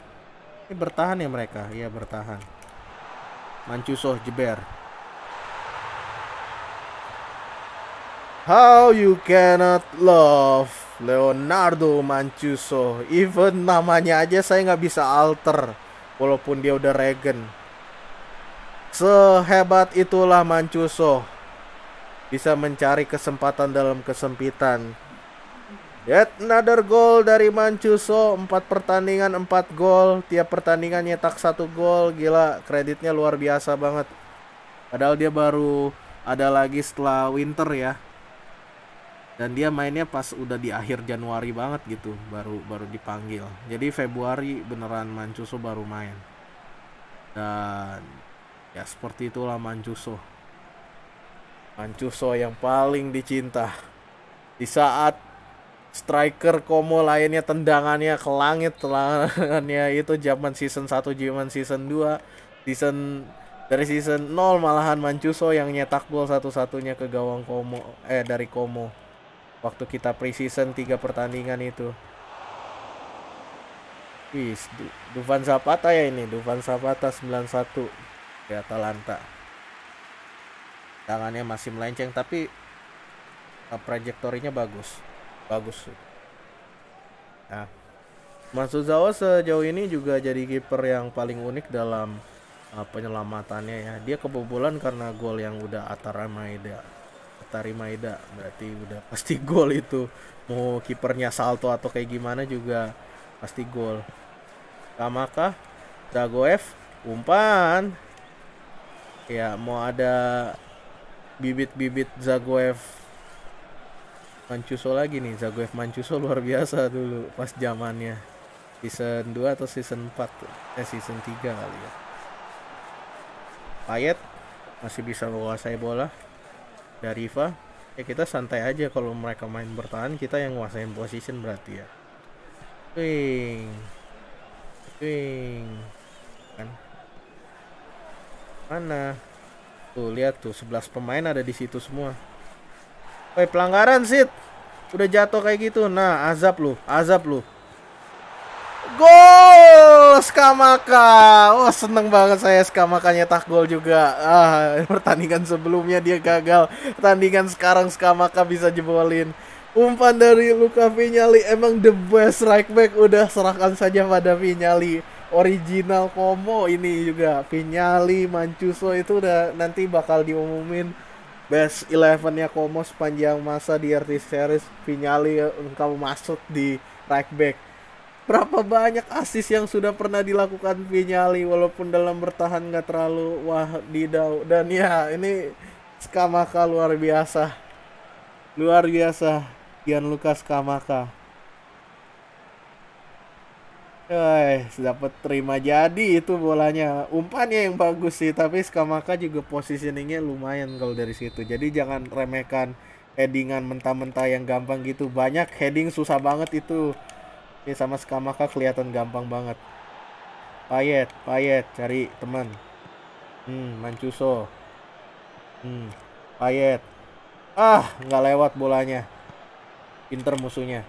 ini bertahan ya mereka ya bertahan Mancusoh jeber How you cannot love Leonardo Mancuso. Even namanya aja saya nggak bisa alter. Walaupun dia udah Regen. Sehebat itulah Mancuso. Bisa mencari kesempatan dalam kesempitan. Yet another goal dari Mancuso 4 pertandingan 4 gol Tiap pertandingan nyetak 1 gol Gila kreditnya luar biasa banget Padahal dia baru ada lagi setelah winter ya dan dia mainnya pas udah di akhir Januari banget gitu baru baru dipanggil jadi Februari beneran Mancuso baru main dan ya seperti itulah Mancuso Mancuso yang paling dicinta di saat striker Komo lainnya tendangannya ke langit tendangannya itu zaman season 1 zaman season 2 season dari season 0 malahan Mancuso yang nyetak gol satu-satunya ke gawang Komo eh dari Komo waktu kita preseason tiga pertandingan itu. Wis, du Dufan Zapata ya ini, Dufan Zapata 91 di Atalanta. Tangannya masih melenceng tapi uh, trajektorinya bagus. Bagus. Nah, Matsuzawa sejauh ini juga jadi kiper yang paling unik dalam uh, penyelamatannya ya. Dia kebobolan karena gol yang udah Maeda Tari Maeda berarti udah pasti gol itu mau kipernya salto atau kayak gimana juga pasti gol Kamaka Dagoev umpan ya mau ada bibit-bibit Zagoev Mancuso lagi nih Zagoev Mancuso luar biasa dulu pas zamannya season 2 atau season 4 eh season 3 kali ya Payet masih bisa menguasai bola dari Eva ya eh, kita santai aja kalau mereka main bertahan kita yang nguasain position berarti ya swing swing kan mana tuh lihat tuh 11 pemain ada di situ semua Woi pelanggaran sit udah jatuh kayak gitu nah azab lu azab lu go gol Skamaka. Wah, seneng banget saya Skamaka nyetak gol juga. Ah, pertandingan sebelumnya dia gagal. Pertandingan sekarang Skamaka bisa jebolin. Umpan dari Luka Vinyali emang the best right back. Udah serahkan saja pada Vinyali. Original Komo ini juga. Vinyali, Mancuso itu udah nanti bakal diumumin best elevennya Komo sepanjang masa di RT Series. Vinyali eh, engkau masuk di right back berapa banyak asis yang sudah pernah dilakukan Vinyali walaupun dalam bertahan nggak terlalu wah didau dan ya ini Skamaka luar biasa luar biasa Gian Lucas Skamaka Eh, dapat terima jadi itu bolanya. Umpannya yang bagus sih, tapi Skamaka juga positioningnya lumayan kalau dari situ. Jadi jangan remehkan headingan mentah-mentah yang gampang gitu. Banyak heading susah banget itu. Ini sama Skamaka kelihatan gampang banget. Payet, Payet cari teman. Hmm, Mancuso. Hmm, Payet. Ah, nggak lewat bolanya. Pinter musuhnya.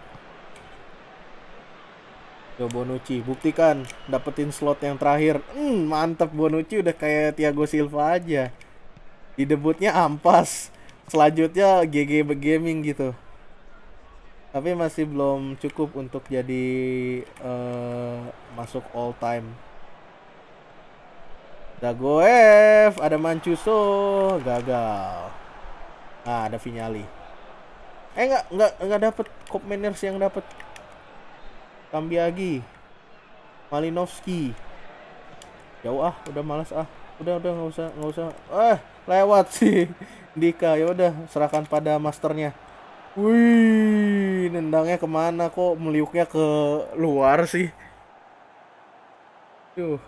Yo Bonucci, buktikan dapetin slot yang terakhir. Hmm, mantep Bonucci udah kayak Thiago Silva aja. Di debutnya ampas. Selanjutnya GG Gaming gitu tapi masih belum cukup untuk jadi uh, masuk all time Dagoev ada Mancuso gagal ah ada Vinyali eh nggak nggak nggak dapet Manners yang dapet Kambiagi malinowski jauh ah udah malas ah udah udah nggak usah nggak usah eh lewat sih [laughs] Dika ya udah serahkan pada masternya Wih, nendangnya kemana kok meliuknya ke luar sih? Tuh,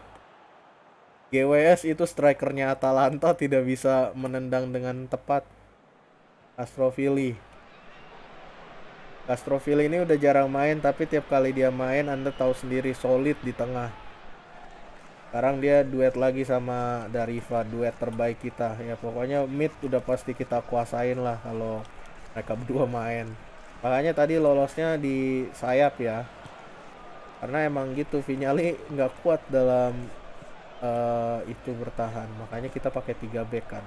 GWS itu strikernya Atalanta tidak bisa menendang dengan tepat. Astrofili, Astrofili ini udah jarang main, tapi tiap kali dia main Anda tahu sendiri solid di tengah. Sekarang dia duet lagi sama Dariva, duet terbaik kita. Ya pokoknya mid udah pasti kita kuasain lah kalau mereka berdua main makanya tadi lolosnya di sayap ya karena emang gitu Vinyali nggak kuat dalam uh, itu bertahan makanya kita pakai tiga back kan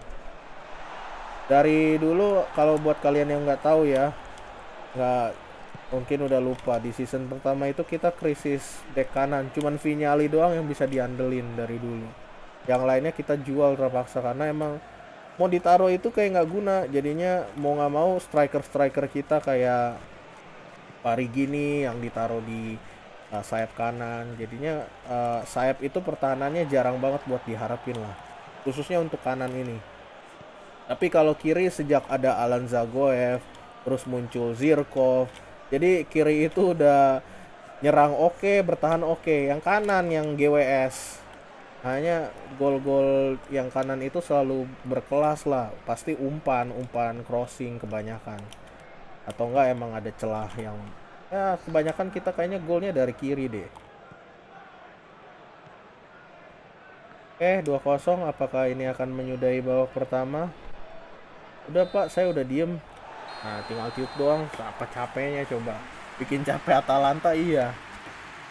dari dulu kalau buat kalian yang nggak tahu ya nggak mungkin udah lupa di season pertama itu kita krisis back kanan cuman Vinyali doang yang bisa diandelin dari dulu yang lainnya kita jual terpaksa karena emang mau ditaruh itu kayak nggak guna jadinya mau nggak mau striker striker kita kayak ini yang ditaruh di uh, sayap kanan jadinya uh, sayap itu pertahanannya jarang banget buat diharapin lah khususnya untuk kanan ini tapi kalau kiri sejak ada Alan Zagoev terus muncul Zirkov jadi kiri itu udah nyerang oke okay, bertahan oke okay. yang kanan yang GWS hanya gol-gol yang kanan itu selalu berkelas lah. Pasti umpan, umpan crossing kebanyakan. Atau enggak emang ada celah yang... Ya kebanyakan kita kayaknya golnya dari kiri deh. Eh 2-0. Apakah ini akan menyudahi babak pertama? Udah pak, saya udah diem. Nah, tinggal tiup doang. Apa capeknya coba? Bikin capek Atalanta, iya.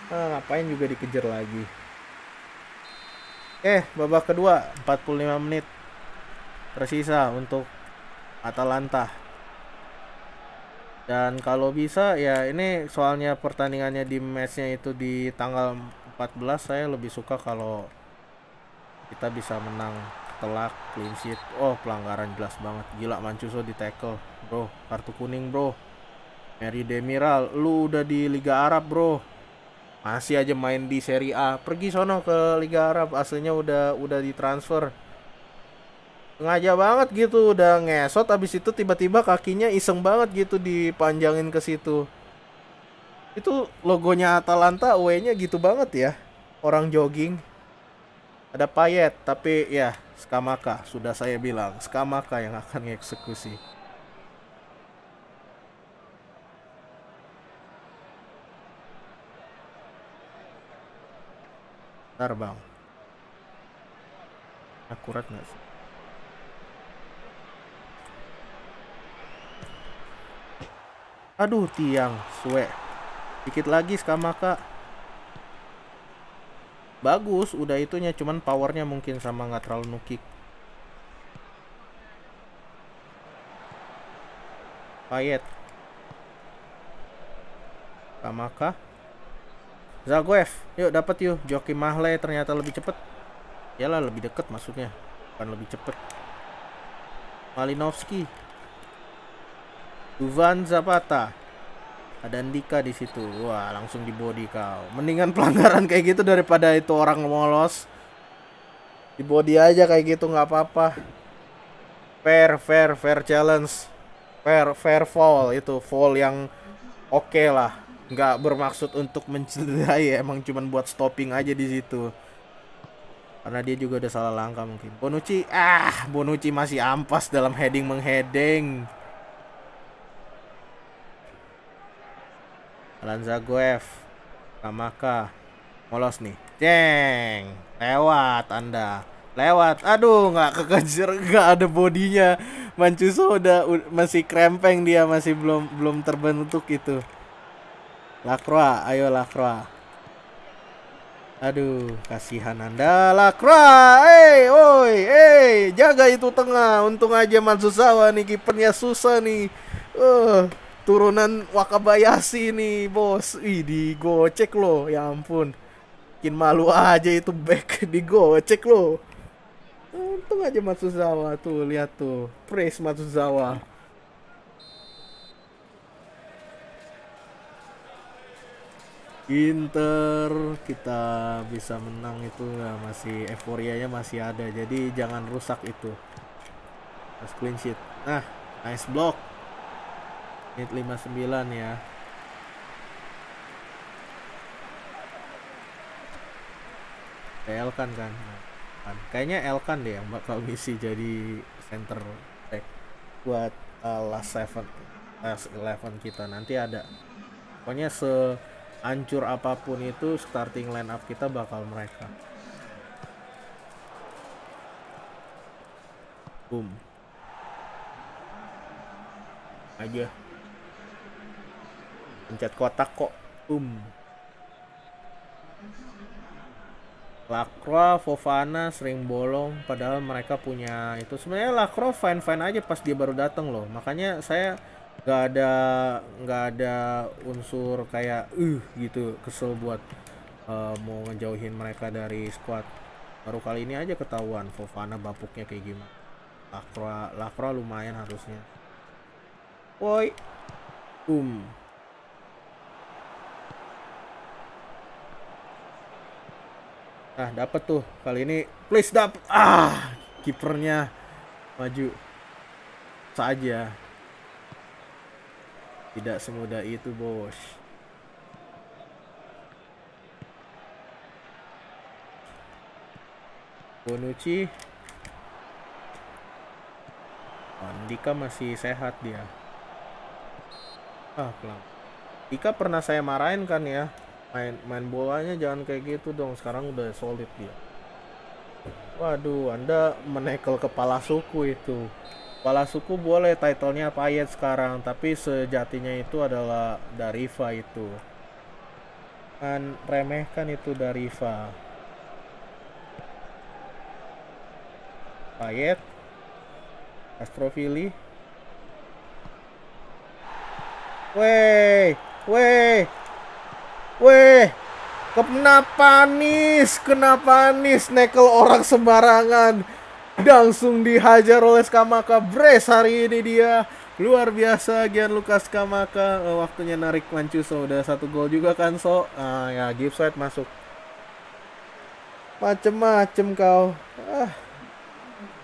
Nah, ngapain juga dikejar lagi. Eh, babak kedua 45 menit tersisa untuk Atalanta. Dan kalau bisa ya ini soalnya pertandingannya di matchnya itu di tanggal 14 saya lebih suka kalau kita bisa menang telak clean sheet. Oh, pelanggaran jelas banget. Gila Mancuso di tackle. Bro, kartu kuning, Bro. Mary Demiral, lu udah di Liga Arab, Bro masih aja main di Serie A pergi sono ke Liga Arab aslinya udah udah ditransfer sengaja banget gitu udah ngesot abis itu tiba-tiba kakinya iseng banget gitu dipanjangin ke situ itu logonya Atalanta w nya gitu banget ya orang jogging ada Payet tapi ya Skamaka sudah saya bilang Skamaka yang akan mengeksekusi Bentar bang Akurat gak sih Aduh tiang Suwe Dikit lagi Skamaka Bagus udah itunya Cuman powernya mungkin sama nggak terlalu nukik Payet Skamaka Zagoev, yuk dapat yuk. Joki Mahle ternyata lebih cepet. Yalah lebih deket maksudnya, bukan lebih cepet. Malinowski, Duvan Zapata, ada Andika di situ. Wah langsung di body kau. Mendingan pelanggaran kayak gitu daripada itu orang molos. Di body aja kayak gitu nggak apa-apa. Fair, fair, fair challenge. Fair, fair fall itu fall yang oke okay lah nggak bermaksud untuk mencederai ya. emang cuman buat stopping aja di situ karena dia juga udah salah langkah mungkin Bonucci ah Bonucci masih ampas dalam heading mengheading Lanzagoev Kamaka Molos nih Ceng Lewat anda Lewat Aduh nggak kekejar nggak ada bodinya Mancuso udah masih krempeng dia masih belum belum terbentuk itu Lakroa, ayo Lakroa. Aduh, kasihan Anda Lakroa, Eh, hey, oi, eh, hey, jaga itu tengah. Untung aja Mansusawa nih kipernya susah nih. Eh, uh, turunan Wakabayashi nih, Bos. Ih, digocek loh, ya ampun. Bikin malu aja itu back [laughs] digocek loh. Untung aja Matsuzawa tuh, lihat tuh. Praise Matsuzawa. Inter kita bisa menang itu nggak ya, masih euforianya masih ada jadi jangan rusak itu harus clean sheet nah nice block menit 59 ya Elkan kan kan kayaknya Elkan deh yang bakal ngisi jadi center back buat uh, last seven last eleven kita nanti ada pokoknya se Ancur apapun itu starting line up kita bakal mereka boom aja pencet kotak kok boom Lakro, Fofana sering bolong padahal mereka punya itu sebenarnya Lakro fine fine aja pas dia baru datang loh makanya saya nggak ada nggak ada unsur kayak uh gitu kesel buat uh, mau ngejauhin mereka dari squad baru kali ini aja ketahuan Fofana bapuknya kayak gimana Lakra Lakra lumayan harusnya woi um nah dapat tuh kali ini please dap ah kipernya maju saja tidak semudah itu, Bos. Bonucci. Andika masih sehat dia. Ah, pelan. Ika pernah saya marahin kan ya. Main main bolanya jangan kayak gitu dong. Sekarang udah solid dia. Waduh, Anda menekel kepala suku itu kepala suku boleh titlenya Payet sekarang tapi sejatinya itu adalah Dariva itu kan remehkan itu Dariva Payet Astrovili Weh, weh, weh, kenapa nis, kenapa nis nekel orang sembarangan? langsung dihajar oleh Skamaka Bres hari ini dia luar biasa Gian Lukas Skamaka uh, waktunya narik Mancuso udah satu gol juga kan so uh, ya side masuk macem-macem kau ah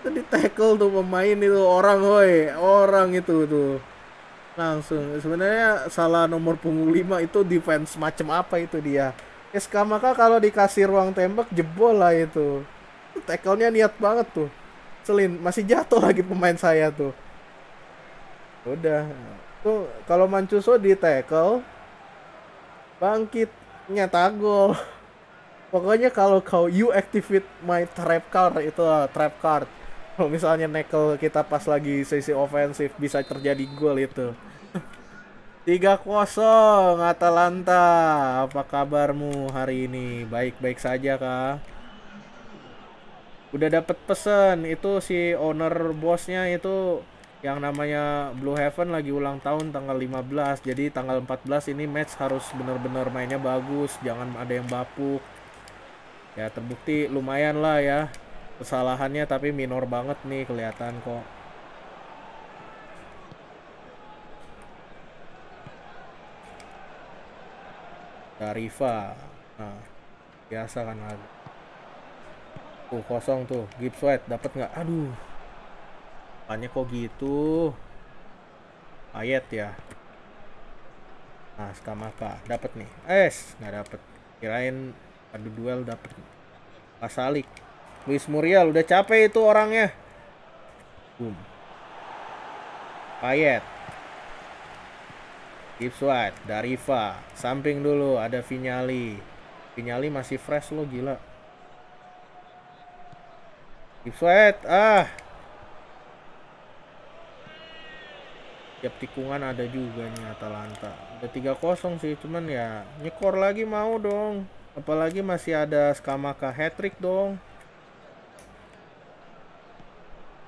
tadi tackle tuh pemain itu orang woi orang itu tuh langsung sebenarnya salah nomor punggung lima itu defense macem apa itu dia ya, maka kalau dikasih ruang tembak jebol lah itu tackle-nya niat banget tuh selin masih jatuh [laughs] lagi pemain saya tuh udah tuh kalau Mancuso di tackle bangkit nyata gol [laughs] pokoknya kalau kau you activate my trap card itu lah, trap card kalau misalnya nekel kita pas lagi sisi ofensif bisa terjadi gol itu [laughs] tiga kosong Atalanta apa kabarmu hari ini baik-baik saja kah udah dapet pesen itu si owner bosnya itu yang namanya Blue Heaven lagi ulang tahun tanggal 15 jadi tanggal 14 ini match harus bener-bener mainnya bagus jangan ada yang bapuk ya terbukti lumayan lah ya kesalahannya tapi minor banget nih kelihatan kok Tarifa nah biasa kan lagi tuh kosong tuh gips white dapat nggak aduh tanya kok gitu ayat ya nah skamaka dapat nih es nggak dapat kirain adu duel dapat pasalik Luis Muriel udah capek itu orangnya boom Payet Gibbs White, Dariva, samping dulu ada Vinyali. Vinyali masih fresh lo gila. Keep sweat. Ah. Tiap tikungan ada juga nih Atalanta. Ada 3-0 sih, cuman ya nyekor lagi mau dong. Apalagi masih ada Skamaka hat-trick dong.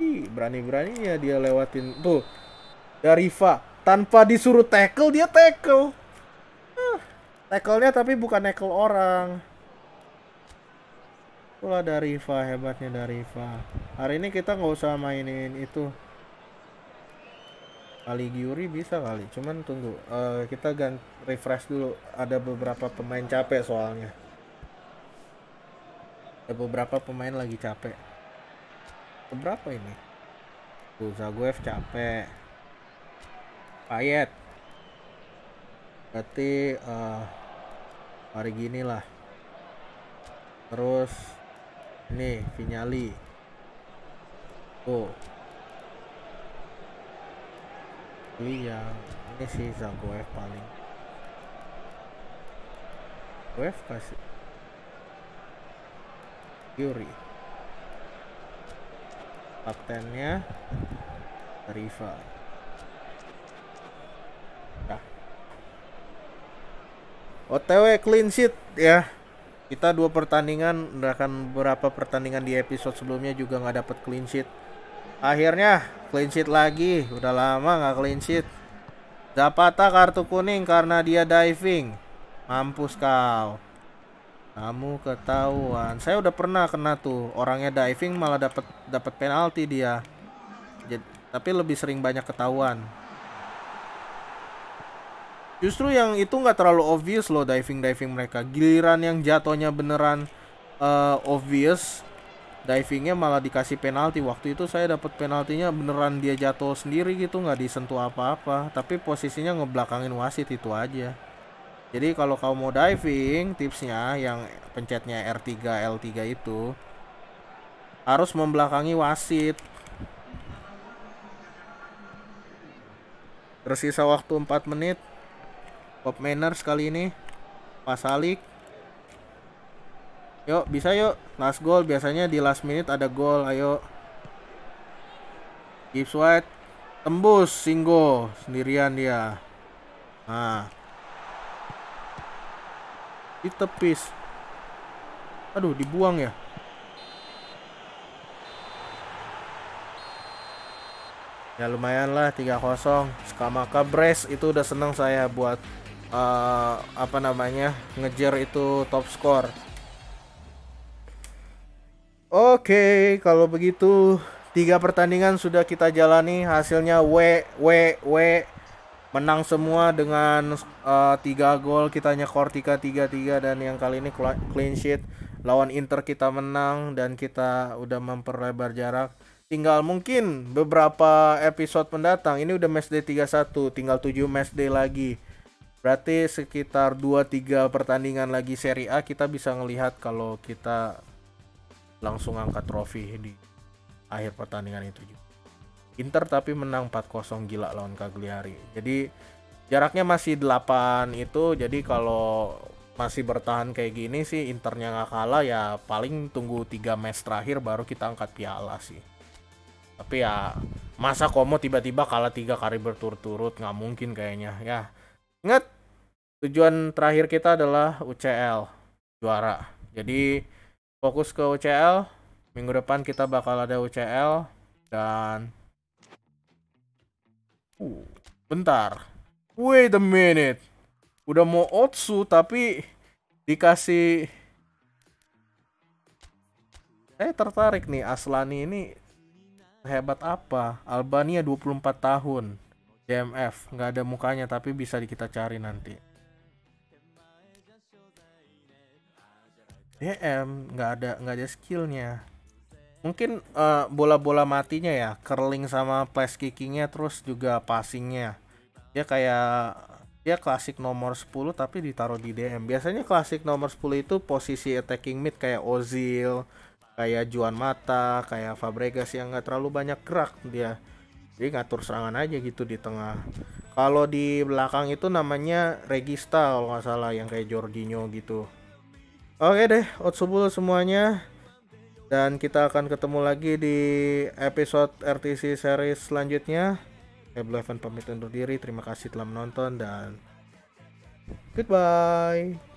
Ih, berani-beraninya dia lewatin. Tuh. Dariva tanpa disuruh tackle dia tackle. Ah, tacklenya tackle tapi bukan tackle orang dari Riva hebatnya dari Riva. Hari ini kita nggak usah mainin itu. Aligiuri bisa kali, cuman tunggu uh, kita ganti refresh dulu. Ada beberapa pemain capek soalnya. Ada beberapa pemain lagi capek. Berapa ini? Tuh, gue capek. Payet. Berarti uh, hari gini lah. Terus Nih, Vinyali. Oh Iya, ini sih Zagoev paling. Wave kasih. Yuri. Kaptennya Riva. Nah. OTW clean sheet ya kita dua pertandingan bahkan berapa pertandingan di episode sebelumnya juga nggak dapat clean sheet akhirnya clean sheet lagi udah lama nggak clean sheet Zapata kartu kuning karena dia diving mampus kau kamu ketahuan saya udah pernah kena tuh orangnya diving malah dapat dapat penalti dia Jadi, tapi lebih sering banyak ketahuan Justru yang itu nggak terlalu obvious loh diving-diving mereka. Giliran yang jatuhnya beneran uh, obvious, divingnya malah dikasih penalti. Waktu itu saya dapat penaltinya beneran dia jatuh sendiri gitu, nggak disentuh apa-apa. Tapi posisinya ngebelakangin wasit itu aja. Jadi kalau kamu mau diving, tipsnya yang pencetnya R3, L3 itu harus membelakangi wasit. Tersisa waktu 4 menit. Pop Manners kali ini Pasalik yuk bisa yuk last goal biasanya di last minute ada gol ayo Gibbs White tembus Singo sendirian dia nah tepis, aduh dibuang ya ya lumayan lah 3-0 Skamaka Brace itu udah seneng saya buat uh, apa namanya ngejar itu top score. Oke, okay, kalau begitu tiga pertandingan sudah kita jalani hasilnya W W W menang semua dengan uh, gol kitanya nyekor tiga tiga 3 dan yang kali ini clean sheet lawan Inter kita menang dan kita udah memperlebar jarak tinggal mungkin beberapa episode mendatang ini udah match day 31 tinggal 7 match day lagi Berarti sekitar 2-3 pertandingan lagi Serie A kita bisa melihat kalau kita langsung angkat trofi di akhir pertandingan itu juga. Inter tapi menang 4-0 gila lawan Kagliari. Jadi jaraknya masih 8 itu jadi kalau masih bertahan kayak gini sih Internya nggak kalah ya paling tunggu 3 match terakhir baru kita angkat piala sih. Tapi ya masa Komo tiba-tiba kalah 3 kali berturut-turut nggak mungkin kayaknya ya Ingat, tujuan terakhir kita adalah UCL juara. Jadi fokus ke UCL. Minggu depan kita bakal ada UCL dan uh, bentar. Wait a minute. Udah mau Otsu tapi dikasih eh tertarik nih Aslani ini hebat apa? Albania 24 tahun. Dmf nggak ada mukanya tapi bisa kita cari nanti DM e nggak ada nggak ada skillnya mungkin bola eh, bola-bola matinya ya curling sama place kickingnya terus juga passingnya Ya kayak dia ya klasik nomor 10 tapi ditaruh di DM biasanya klasik nomor 10 itu posisi attacking mid kayak Ozil kayak Juan Mata kayak Fabregas yang nggak terlalu banyak gerak dia jadi ngatur serangan aja gitu di tengah kalau di belakang itu namanya Regista kalau nggak salah yang kayak Jorginho gitu oke deh Otsubul semuanya dan kita akan ketemu lagi di episode RTC series selanjutnya saya Blue Heaven pamit undur diri terima kasih telah menonton dan goodbye